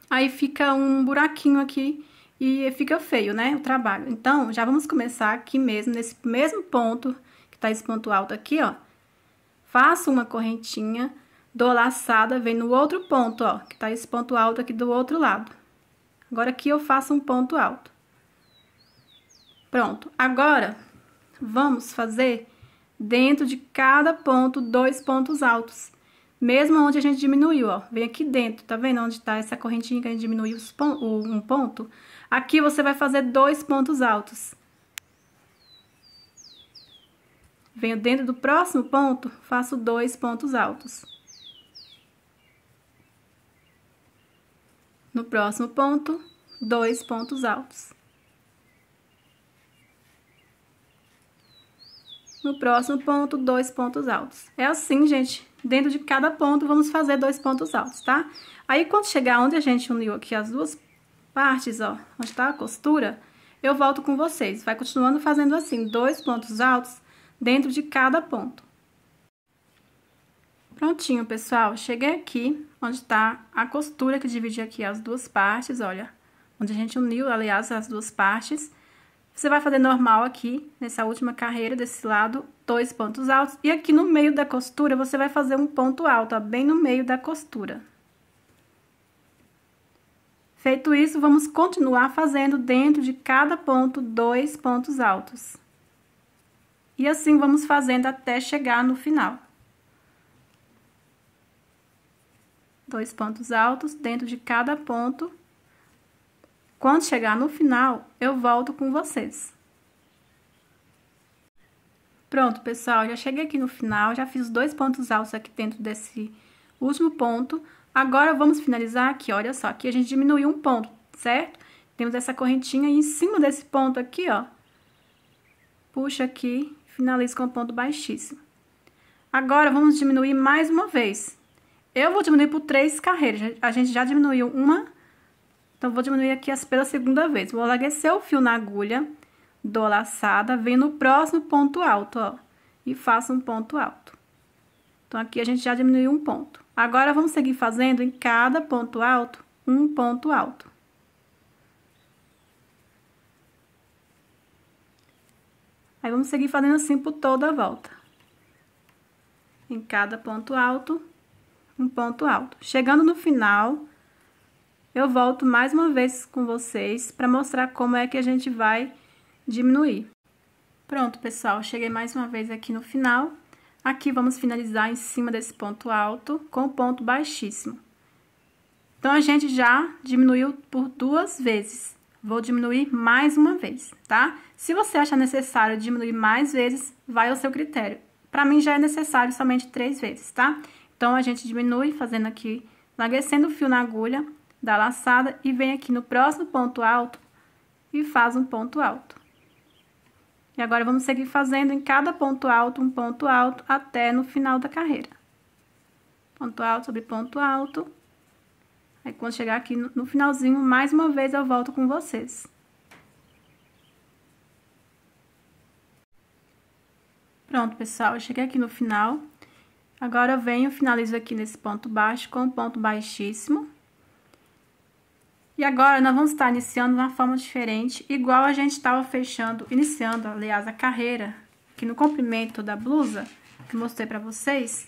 aí fica um buraquinho aqui e fica feio, né, o trabalho. Então, já vamos começar aqui mesmo, nesse mesmo ponto, que tá esse ponto alto aqui, ó. Faço uma correntinha, dou laçada, vem no outro ponto, ó, que tá esse ponto alto aqui do outro lado. Agora aqui eu faço um ponto alto. Pronto. Agora, vamos fazer dentro de cada ponto, dois pontos altos. Mesmo onde a gente diminuiu, ó. Vem aqui dentro, tá vendo onde tá essa correntinha que a gente diminuiu pon um ponto? Aqui você vai fazer dois pontos altos. Venho dentro do próximo ponto, faço dois pontos altos. No próximo ponto, dois pontos altos. no próximo ponto, dois pontos altos. É assim, gente. Dentro de cada ponto, vamos fazer dois pontos altos, tá? Aí, quando chegar onde a gente uniu aqui as duas partes, ó, onde tá a costura, eu volto com vocês. Vai continuando fazendo assim, dois pontos altos dentro de cada ponto. Prontinho, pessoal. Cheguei aqui, onde tá a costura que divide aqui as duas partes, olha. Onde a gente uniu, aliás, as duas partes. Você vai fazer normal aqui, nessa última carreira desse lado, dois pontos altos. E aqui no meio da costura, você vai fazer um ponto alto, ó, bem no meio da costura. Feito isso, vamos continuar fazendo dentro de cada ponto dois pontos altos. E assim vamos fazendo até chegar no final. Dois pontos altos dentro de cada ponto quando chegar no final, eu volto com vocês. Pronto, pessoal, já cheguei aqui no final, já fiz dois pontos altos aqui dentro desse último ponto. Agora, vamos finalizar aqui, olha só, aqui a gente diminuiu um ponto, certo? Temos essa correntinha em cima desse ponto aqui, ó, puxa aqui, finaliza com um ponto baixíssimo. Agora, vamos diminuir mais uma vez. Eu vou diminuir por três carreiras, a gente já diminuiu uma, então, vou diminuir aqui pela segunda vez. Vou larguecer o fio na agulha, do laçada, venho no próximo ponto alto, ó, e faço um ponto alto. Então, aqui a gente já diminuiu um ponto. Agora, vamos seguir fazendo em cada ponto alto, um ponto alto. Aí, vamos seguir fazendo assim por toda a volta. Em cada ponto alto, um ponto alto. Chegando no final eu volto mais uma vez com vocês para mostrar como é que a gente vai diminuir. Pronto, pessoal, cheguei mais uma vez aqui no final. Aqui vamos finalizar em cima desse ponto alto com o ponto baixíssimo. Então, a gente já diminuiu por duas vezes. Vou diminuir mais uma vez, tá? Se você achar necessário diminuir mais vezes, vai ao seu critério. Para mim, já é necessário somente três vezes, tá? Então, a gente diminui fazendo aqui, larguecendo o fio na agulha, da laçada e vem aqui no próximo ponto alto e faz um ponto alto. E agora, vamos seguir fazendo em cada ponto alto um ponto alto até no final da carreira. Ponto alto sobre ponto alto. Aí, quando chegar aqui no finalzinho, mais uma vez eu volto com vocês. Pronto, pessoal, eu cheguei aqui no final. Agora, eu venho, finalizo aqui nesse ponto baixo com um ponto baixíssimo. E agora nós vamos estar iniciando de uma forma diferente, igual a gente estava fechando, iniciando, aliás, a carreira, que no comprimento da blusa, que mostrei para vocês,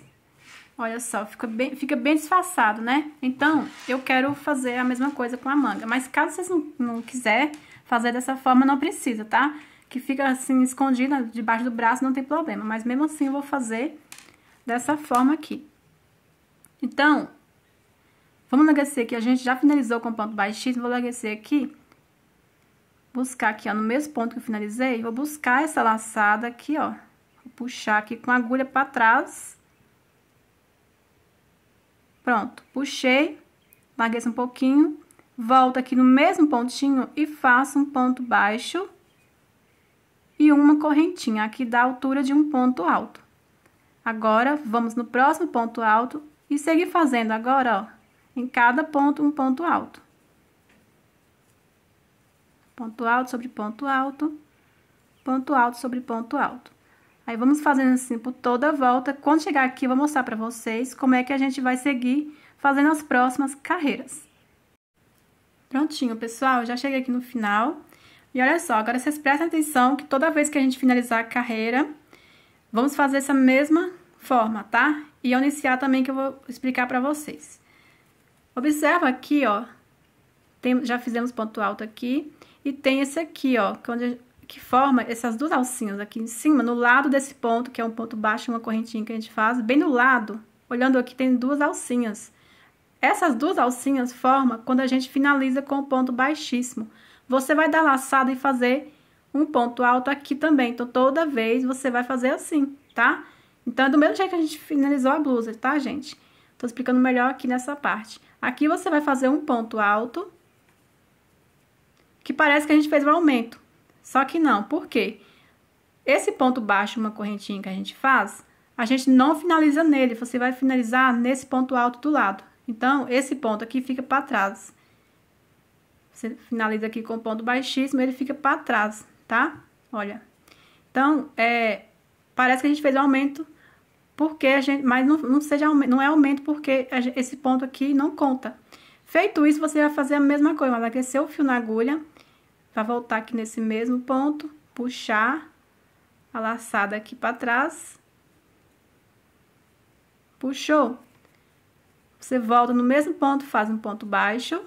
olha só, fica bem, fica bem disfarçado, né? Então, eu quero fazer a mesma coisa com a manga, mas caso vocês não, não quiser fazer dessa forma, não precisa, tá? Que fica assim, escondida debaixo do braço, não tem problema, mas mesmo assim eu vou fazer dessa forma aqui. Então, Vamos enlouquecer aqui, a gente já finalizou com ponto baixíssimo, vou enlouquecer aqui. Buscar aqui, ó, no mesmo ponto que eu finalizei, vou buscar essa laçada aqui, ó. Vou puxar aqui com a agulha pra trás. Pronto, puxei, larguei um pouquinho, volto aqui no mesmo pontinho e faço um ponto baixo e uma correntinha aqui da altura de um ponto alto. Agora, vamos no próximo ponto alto e seguir fazendo agora, ó, em cada ponto, um ponto alto. Ponto alto sobre ponto alto. Ponto alto sobre ponto alto. Aí, vamos fazendo assim por toda a volta. Quando chegar aqui, eu vou mostrar pra vocês como é que a gente vai seguir fazendo as próximas carreiras. Prontinho, pessoal, já cheguei aqui no final. E olha só, agora vocês prestem atenção que toda vez que a gente finalizar a carreira, vamos fazer essa mesma forma, tá? E eu iniciar também que eu vou explicar pra vocês. Observa aqui, ó, tem, já fizemos ponto alto aqui, e tem esse aqui, ó, que, é onde, que forma essas duas alcinhas aqui em cima, no lado desse ponto, que é um ponto baixo, uma correntinha que a gente faz, bem no lado, olhando aqui, tem duas alcinhas. Essas duas alcinhas formam quando a gente finaliza com o um ponto baixíssimo. Você vai dar laçada e fazer um ponto alto aqui também. Então, toda vez você vai fazer assim, tá? Então, é do mesmo jeito que a gente finalizou a blusa, tá, gente? Tô explicando melhor aqui nessa parte. Aqui você vai fazer um ponto alto, que parece que a gente fez um aumento, só que não, por quê? Esse ponto baixo, uma correntinha que a gente faz, a gente não finaliza nele, você vai finalizar nesse ponto alto do lado. Então, esse ponto aqui fica para trás. Você finaliza aqui com o ponto baixíssimo, ele fica para trás, tá? Olha. Então, é, parece que a gente fez um aumento porque a gente, mas não, não seja não é aumento porque gente, esse ponto aqui não conta. Feito isso, você vai fazer a mesma coisa, vai aquecer o fio na agulha, vai voltar aqui nesse mesmo ponto, puxar a laçada aqui para trás. Puxou. Você volta no mesmo ponto, faz um ponto baixo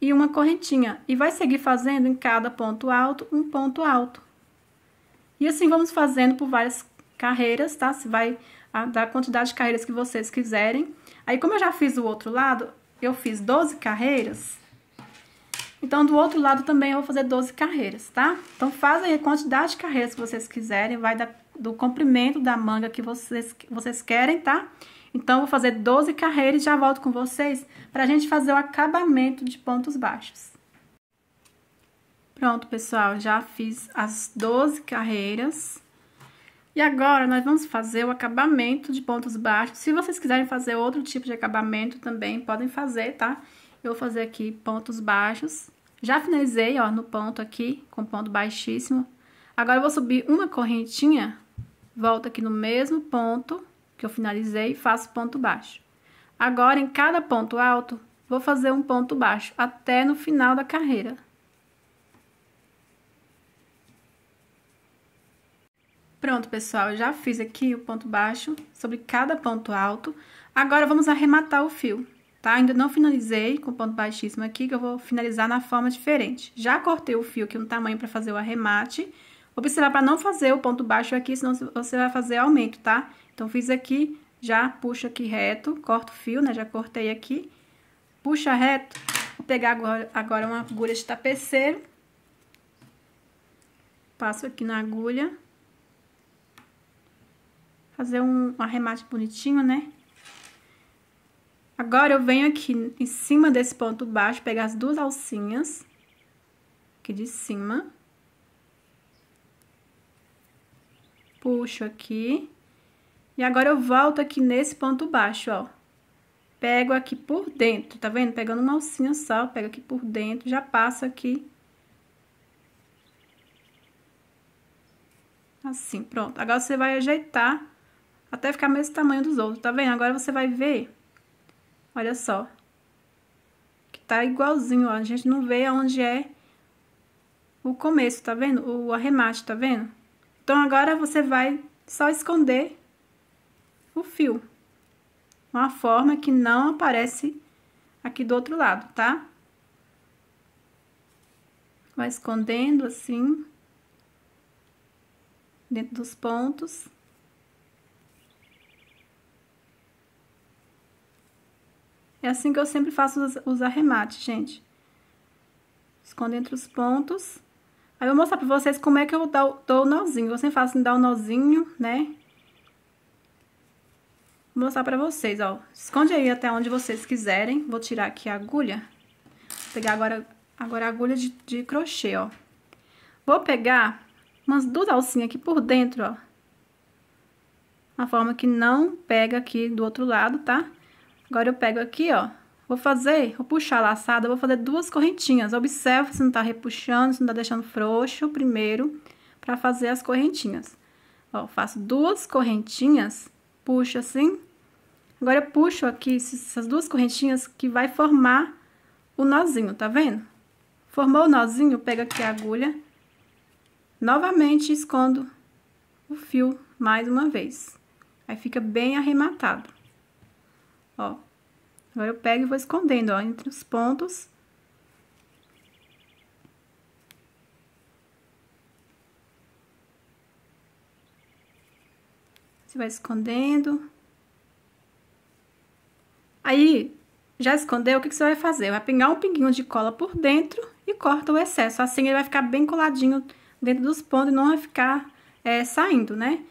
e uma correntinha e vai seguir fazendo em cada ponto alto um ponto alto. E assim vamos fazendo por várias carreiras, tá? Você vai da quantidade de carreiras que vocês quiserem. Aí, como eu já fiz o outro lado, eu fiz 12 carreiras. Então, do outro lado também eu vou fazer 12 carreiras, tá? Então, fazem a quantidade de carreiras que vocês quiserem, vai da, do comprimento da manga que vocês, que vocês querem, tá? Então, eu vou fazer 12 carreiras e já volto com vocês para a gente fazer o acabamento de pontos baixos. Pronto, pessoal, já fiz as 12 carreiras. E agora, nós vamos fazer o acabamento de pontos baixos. Se vocês quiserem fazer outro tipo de acabamento também, podem fazer, tá? Eu vou fazer aqui pontos baixos. Já finalizei, ó, no ponto aqui, com ponto baixíssimo. Agora, eu vou subir uma correntinha, volto aqui no mesmo ponto que eu finalizei e faço ponto baixo. Agora, em cada ponto alto, vou fazer um ponto baixo, até no final da carreira. Pronto, pessoal, já fiz aqui o ponto baixo sobre cada ponto alto. Agora, vamos arrematar o fio, tá? Ainda não finalizei com o ponto baixíssimo aqui, que eu vou finalizar na forma diferente. Já cortei o fio aqui no tamanho tá para fazer o arremate. Observar para não fazer o ponto baixo aqui, senão você vai fazer aumento, tá? Então, fiz aqui, já puxo aqui reto, corto o fio, né? Já cortei aqui, puxa reto. Vou pegar agora uma agulha de tapeceiro. Passo aqui na agulha. Fazer um arremate bonitinho, né? Agora, eu venho aqui em cima desse ponto baixo, pegar as duas alcinhas, aqui de cima. Puxo aqui. E agora, eu volto aqui nesse ponto baixo, ó. Pego aqui por dentro, tá vendo? Pegando uma alcinha só, pego aqui por dentro, já passo aqui. Assim, pronto. Agora, você vai ajeitar até ficar mesmo tamanho dos outros, tá vendo? Agora você vai ver, olha só, que tá igualzinho, ó. A gente não vê onde é o começo, tá vendo? O arremate, tá vendo? Então, agora você vai só esconder o fio. Uma forma que não aparece aqui do outro lado, tá? Vai escondendo assim, dentro dos pontos. É assim que eu sempre faço os, os arremates, gente. Escondo entre os pontos. Aí eu vou mostrar pra vocês como é que eu dou, dou o nozinho. Eu sempre faço dar o um nozinho, né? Vou mostrar pra vocês, ó. Esconde aí até onde vocês quiserem. Vou tirar aqui a agulha. Vou pegar agora, agora a agulha de, de crochê, ó. Vou pegar umas duas alcinhas aqui por dentro, ó. Uma forma que não pega aqui do outro lado, tá? Agora eu pego aqui, ó, vou fazer, vou puxar a laçada, vou fazer duas correntinhas. Observa se não tá repuxando, se não tá deixando frouxo primeiro, pra fazer as correntinhas. Ó, faço duas correntinhas, puxo assim. Agora eu puxo aqui essas duas correntinhas que vai formar o nozinho, tá vendo? Formou o nozinho, pega aqui a agulha, novamente escondo o fio mais uma vez. Aí fica bem arrematado ó. Agora eu pego e vou escondendo, ó, entre os pontos. Você vai escondendo. Aí, já escondeu, o que, que você vai fazer? Vai pingar um pinguinho de cola por dentro e corta o excesso. Assim, ele vai ficar bem coladinho dentro dos pontos e não vai ficar é, saindo, né?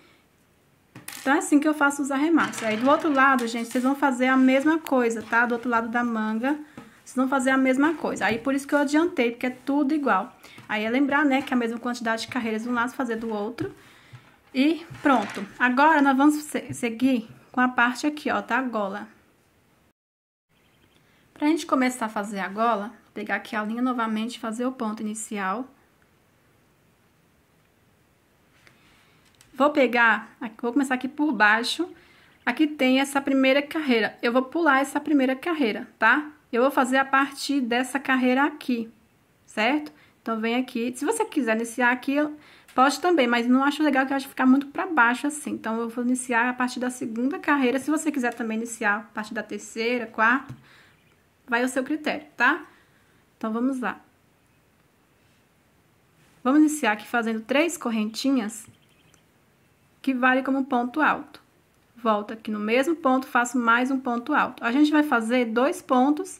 Então, é assim que eu faço os arremates. Aí, do outro lado, gente, vocês vão fazer a mesma coisa, tá? Do outro lado da manga, vocês vão fazer a mesma coisa. Aí, por isso que eu adiantei, porque é tudo igual. Aí, é lembrar, né, que é a mesma quantidade de carreiras de um lado fazer do outro. E pronto. Agora, nós vamos seguir com a parte aqui, ó, da gola. Pra gente começar a fazer a gola, pegar aqui a linha novamente e fazer o ponto inicial Vou pegar, vou começar aqui por baixo. Aqui tem essa primeira carreira. Eu vou pular essa primeira carreira, tá? Eu vou fazer a partir dessa carreira aqui, certo? Então, vem aqui. Se você quiser iniciar aqui, pode também, mas não acho legal que eu acho ficar muito para baixo assim. Então, eu vou iniciar a partir da segunda carreira. Se você quiser também iniciar a partir da terceira, quarta, vai ao seu critério, tá? Então, vamos lá. Vamos iniciar aqui fazendo três correntinhas que vale como ponto alto. Volto aqui no mesmo ponto, faço mais um ponto alto. A gente vai fazer dois pontos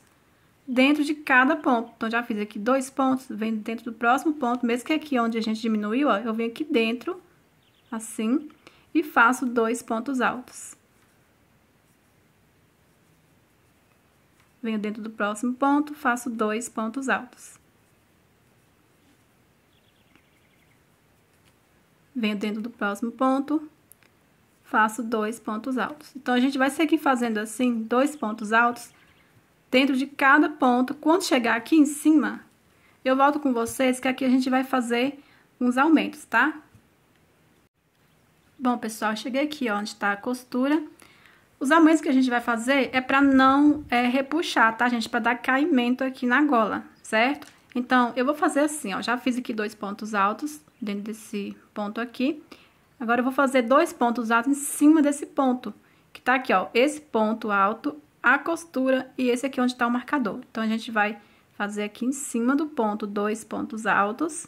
dentro de cada ponto. Então, já fiz aqui dois pontos, vem dentro do próximo ponto, mesmo que aqui onde a gente diminuiu, ó, eu venho aqui dentro, assim, e faço dois pontos altos. Venho dentro do próximo ponto, faço dois pontos altos. venho dentro do próximo ponto, faço dois pontos altos. Então, a gente vai seguir fazendo assim, dois pontos altos, dentro de cada ponto. Quando chegar aqui em cima, eu volto com vocês que aqui a gente vai fazer uns aumentos, tá? Bom, pessoal, cheguei aqui, ó, onde está a costura. Os aumentos que a gente vai fazer é para não é, repuxar, tá, gente? Para dar caimento aqui na gola, certo? Então, eu vou fazer assim, ó, já fiz aqui dois pontos altos dentro desse ponto aqui. Agora, eu vou fazer dois pontos altos em cima desse ponto, que tá aqui, ó, esse ponto alto, a costura e esse aqui onde tá o marcador. Então, a gente vai fazer aqui em cima do ponto dois pontos altos.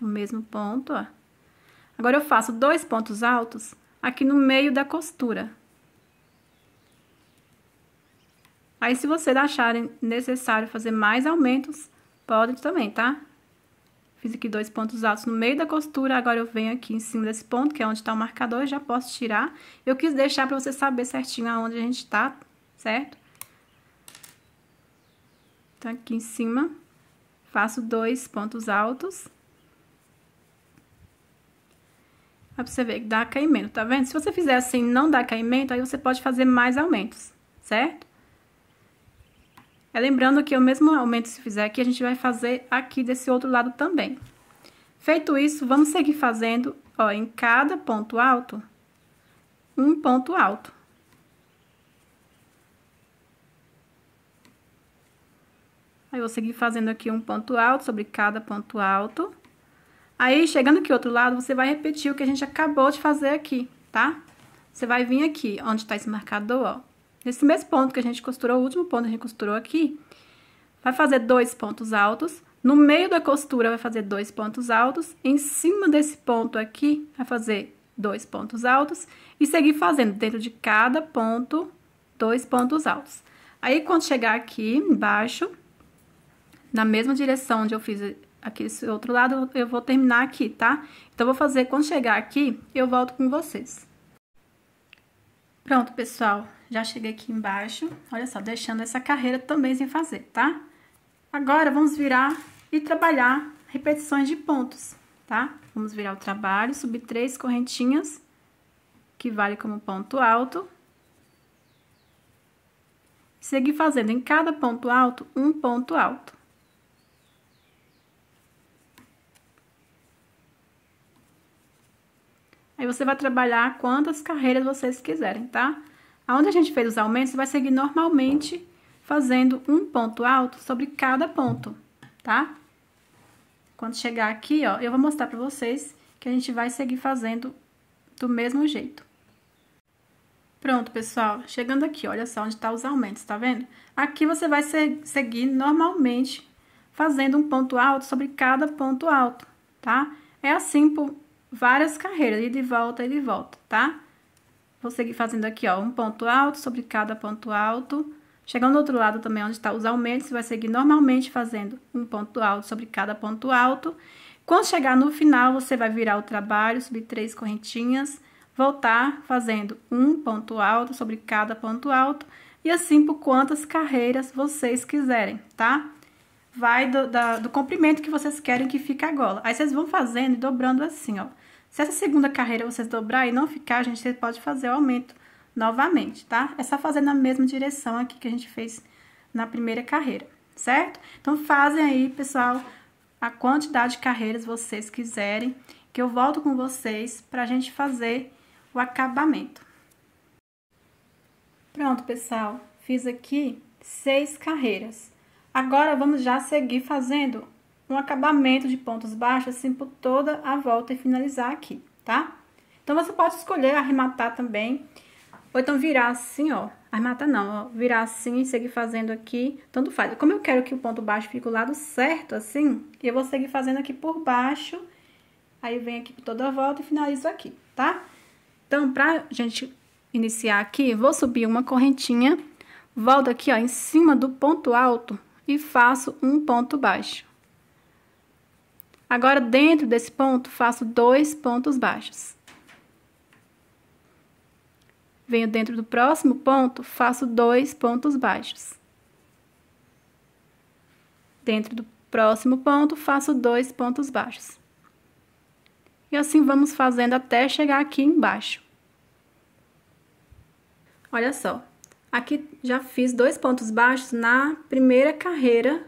No mesmo ponto, ó. Agora, eu faço dois pontos altos aqui no meio da costura. Aí, se vocês acharem necessário fazer mais aumentos, podem também, tá? Fiz aqui dois pontos altos no meio da costura, agora eu venho aqui em cima desse ponto, que é onde tá o marcador, já posso tirar. Eu quis deixar pra você saber certinho aonde a gente tá, certo? Então, aqui em cima, faço dois pontos altos. Pra você ver que dá caimento, tá vendo? Se você fizer assim não dá caimento, aí você pode fazer mais aumentos, certo? É lembrando que o mesmo aumento se fizer aqui, a gente vai fazer aqui desse outro lado também. Feito isso, vamos seguir fazendo, ó, em cada ponto alto, um ponto alto. Aí, vou seguir fazendo aqui um ponto alto sobre cada ponto alto. Aí, chegando aqui outro lado, você vai repetir o que a gente acabou de fazer aqui, tá? Você vai vir aqui, onde tá esse marcador, ó. Nesse mesmo ponto que a gente costurou, o último ponto que a gente costurou aqui, vai fazer dois pontos altos. No meio da costura, vai fazer dois pontos altos. Em cima desse ponto aqui, vai fazer dois pontos altos. E seguir fazendo dentro de cada ponto, dois pontos altos. Aí, quando chegar aqui embaixo, na mesma direção onde eu fiz aqui esse outro lado, eu vou terminar aqui, tá? Então, vou fazer, quando chegar aqui, eu volto com vocês. Pronto, pessoal. Já cheguei aqui embaixo, olha só, deixando essa carreira também sem fazer, tá? Agora, vamos virar e trabalhar repetições de pontos, tá? Vamos virar o trabalho, subir três correntinhas, que vale como ponto alto. Seguir fazendo em cada ponto alto, um ponto alto. Aí você vai trabalhar quantas carreiras vocês quiserem, tá? Aonde a gente fez os aumentos, vai seguir normalmente fazendo um ponto alto sobre cada ponto, tá? Quando chegar aqui, ó, eu vou mostrar pra vocês que a gente vai seguir fazendo do mesmo jeito. Pronto, pessoal, chegando aqui, olha só onde tá os aumentos, tá vendo? Aqui você vai seguir normalmente fazendo um ponto alto sobre cada ponto alto, tá? É assim por várias carreiras, e de volta, e de volta, tá? Vou seguir fazendo aqui, ó, um ponto alto sobre cada ponto alto. Chegando no outro lado também, onde está os aumentos, você vai seguir normalmente fazendo um ponto alto sobre cada ponto alto. Quando chegar no final, você vai virar o trabalho, subir três correntinhas, voltar fazendo um ponto alto sobre cada ponto alto e assim por quantas carreiras vocês quiserem, tá? Vai do, da, do comprimento que vocês querem que fique a gola. Aí, vocês vão fazendo e dobrando assim, ó. Se essa segunda carreira você dobrar e não ficar, a gente pode fazer o aumento novamente, tá? É só fazer na mesma direção aqui que a gente fez na primeira carreira, certo? Então, fazem aí, pessoal, a quantidade de carreiras vocês quiserem, que eu volto com vocês para a gente fazer o acabamento. Pronto, pessoal, fiz aqui seis carreiras. Agora, vamos já seguir fazendo um acabamento de pontas baixas assim por toda a volta e finalizar aqui, tá? Então, você pode escolher arrematar também, ou então virar assim, ó. Arrematar não, ó, virar assim e seguir fazendo aqui, tanto faz. Como eu quero que o ponto baixo fique o lado certo, assim, eu vou seguir fazendo aqui por baixo, aí vem aqui por toda a volta e finalizo aqui, tá? Então, pra gente iniciar aqui, vou subir uma correntinha, volto aqui, ó, em cima do ponto alto e faço um ponto baixo. Agora, dentro desse ponto, faço dois pontos baixos. Venho dentro do próximo ponto, faço dois pontos baixos. Dentro do próximo ponto, faço dois pontos baixos. E assim vamos fazendo até chegar aqui embaixo. Olha só, aqui já fiz dois pontos baixos na primeira carreira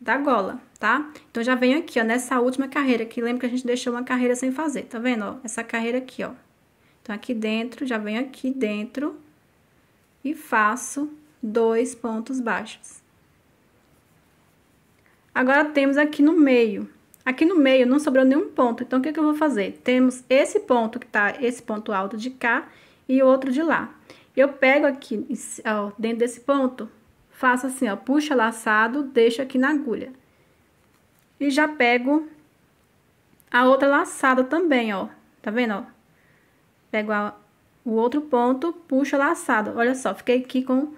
da gola tá? Então, já venho aqui, ó, nessa última carreira aqui. Lembra que a gente deixou uma carreira sem fazer, tá vendo, ó? Essa carreira aqui, ó. Então, aqui dentro, já venho aqui dentro e faço dois pontos baixos. Agora, temos aqui no meio. Aqui no meio não sobrou nenhum ponto, então, o que, que eu vou fazer? Temos esse ponto que tá, esse ponto alto de cá e outro de lá. Eu pego aqui, ó, dentro desse ponto, faço assim, ó, puxa laçado, deixo aqui na agulha. E já pego a outra laçada também, ó. Tá vendo, ó? Pego a, o outro ponto, puxo a laçada. Olha só, fiquei aqui com,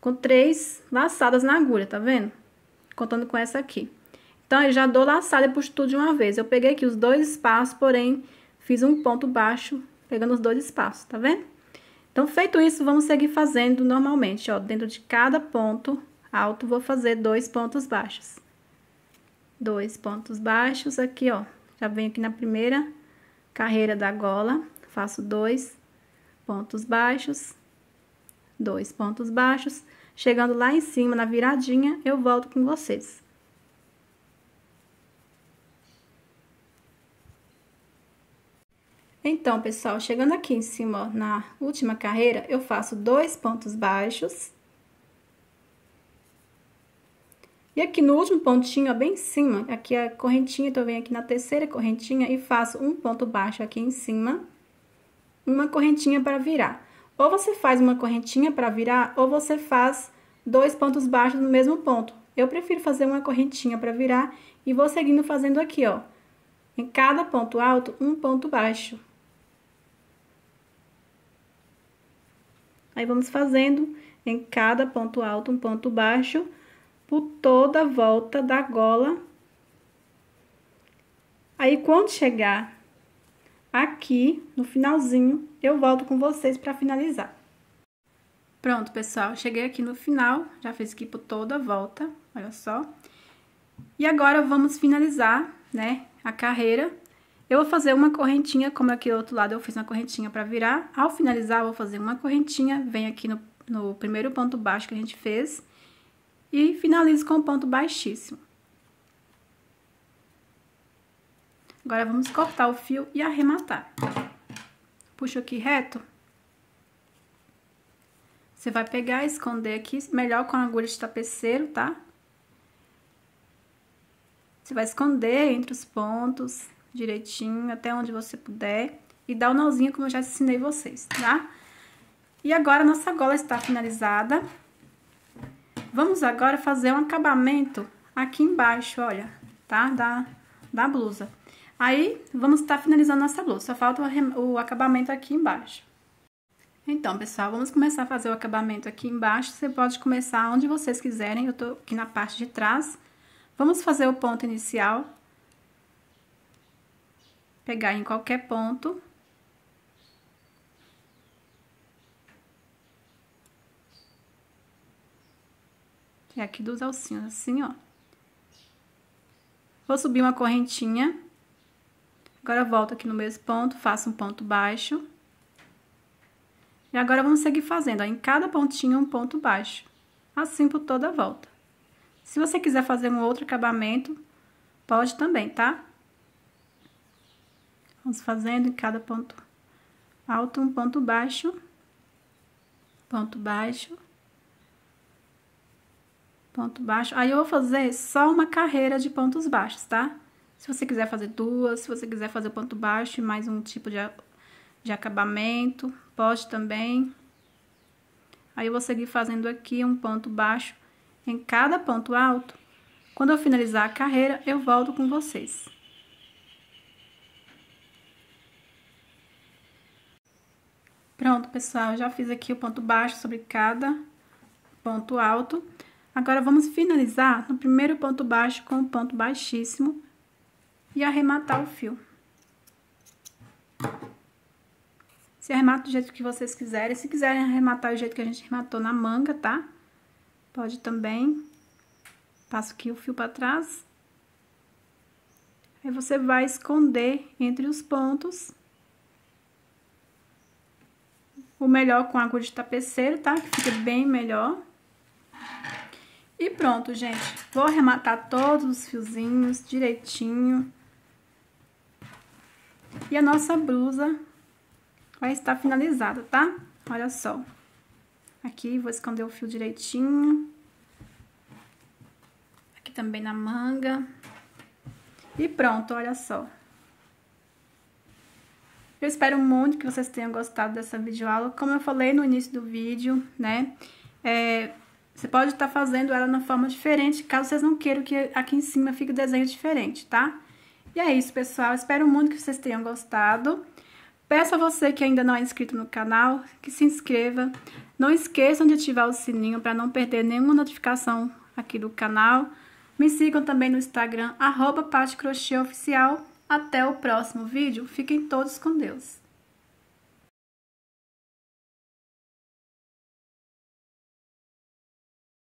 com três laçadas na agulha, tá vendo? Contando com essa aqui. Então, eu já dou laçada e puxo tudo de uma vez. Eu peguei aqui os dois espaços, porém, fiz um ponto baixo, pegando os dois espaços, tá vendo? Então, feito isso, vamos seguir fazendo normalmente, ó. Dentro de cada ponto alto, vou fazer dois pontos baixos dois pontos baixos aqui, ó. Já venho aqui na primeira carreira da gola, faço dois pontos baixos, dois pontos baixos. Chegando lá em cima, na viradinha, eu volto com vocês. Então, pessoal, chegando aqui em cima, ó, na última carreira, eu faço dois pontos baixos, E aqui no último pontinho, ó, bem em cima, aqui a é correntinha, então eu venho aqui na terceira correntinha e faço um ponto baixo aqui em cima, uma correntinha para virar. Ou você faz uma correntinha para virar, ou você faz dois pontos baixos no mesmo ponto. Eu prefiro fazer uma correntinha para virar e vou seguindo fazendo aqui, ó. Em cada ponto alto, um ponto baixo. Aí, vamos fazendo em cada ponto alto um ponto baixo por toda a volta da gola. Aí, quando chegar aqui no finalzinho, eu volto com vocês para finalizar. Pronto, pessoal, cheguei aqui no final, já fiz aqui por toda a volta, olha só. E agora vamos finalizar, né, a carreira. Eu vou fazer uma correntinha, como aqui do outro lado eu fiz uma correntinha para virar. Ao finalizar, eu vou fazer uma correntinha, vem aqui no, no primeiro ponto baixo que a gente fez e finalizo com um ponto baixíssimo. Agora vamos cortar o fio e arrematar. Puxo aqui reto. Você vai pegar e esconder aqui, melhor com a agulha de tapeceiro, tá? Você vai esconder entre os pontos direitinho, até onde você puder. E dá o um nozinho, como eu já ensinei vocês, tá? E agora, a nossa gola está finalizada. Vamos agora fazer um acabamento aqui embaixo, olha, tá? Da, da blusa. Aí, vamos estar tá finalizando nossa blusa, só falta o, o acabamento aqui embaixo. Então, pessoal, vamos começar a fazer o acabamento aqui embaixo. Você pode começar onde vocês quiserem, eu tô aqui na parte de trás. Vamos fazer o ponto inicial. Pegar em qualquer ponto. é aqui dos alcinhos, assim, ó. Vou subir uma correntinha. Agora, volto aqui no mesmo ponto, faço um ponto baixo. E agora, vamos seguir fazendo, ó, em cada pontinho, um ponto baixo. Assim, por toda a volta. Se você quiser fazer um outro acabamento, pode também, tá? Vamos fazendo em cada ponto alto, um ponto baixo. Ponto baixo ponto baixo. Aí eu vou fazer só uma carreira de pontos baixos, tá? Se você quiser fazer duas, se você quiser fazer ponto baixo e mais um tipo de, de acabamento, pode também. Aí eu vou seguir fazendo aqui um ponto baixo em cada ponto alto. Quando eu finalizar a carreira, eu volto com vocês. Pronto, pessoal, já fiz aqui o ponto baixo sobre cada ponto alto. Agora, vamos finalizar no primeiro ponto baixo com o um ponto baixíssimo e arrematar o fio. Se arremata do jeito que vocês quiserem. Se quiserem arrematar do jeito que a gente arrematou na manga, tá? Pode também. Passo aqui o fio para trás. Aí você vai esconder entre os pontos. O melhor com agulha de tapeceiro, tá? Que fica bem melhor. E pronto, gente. Vou arrematar todos os fiozinhos direitinho. E a nossa blusa vai estar finalizada, tá? Olha só. Aqui, vou esconder o fio direitinho. Aqui também na manga. E pronto, olha só. Eu espero muito que vocês tenham gostado dessa videoaula. Como eu falei no início do vídeo, né? É, você pode estar tá fazendo ela na forma diferente, caso vocês não queiram que aqui em cima fique o desenho diferente, tá? E é isso, pessoal. Espero muito que vocês tenham gostado. Peço a você que ainda não é inscrito no canal, que se inscreva. Não esqueçam de ativar o sininho para não perder nenhuma notificação aqui do canal. Me sigam também no Instagram, arroba Oficial. Até o próximo vídeo. Fiquem todos com Deus.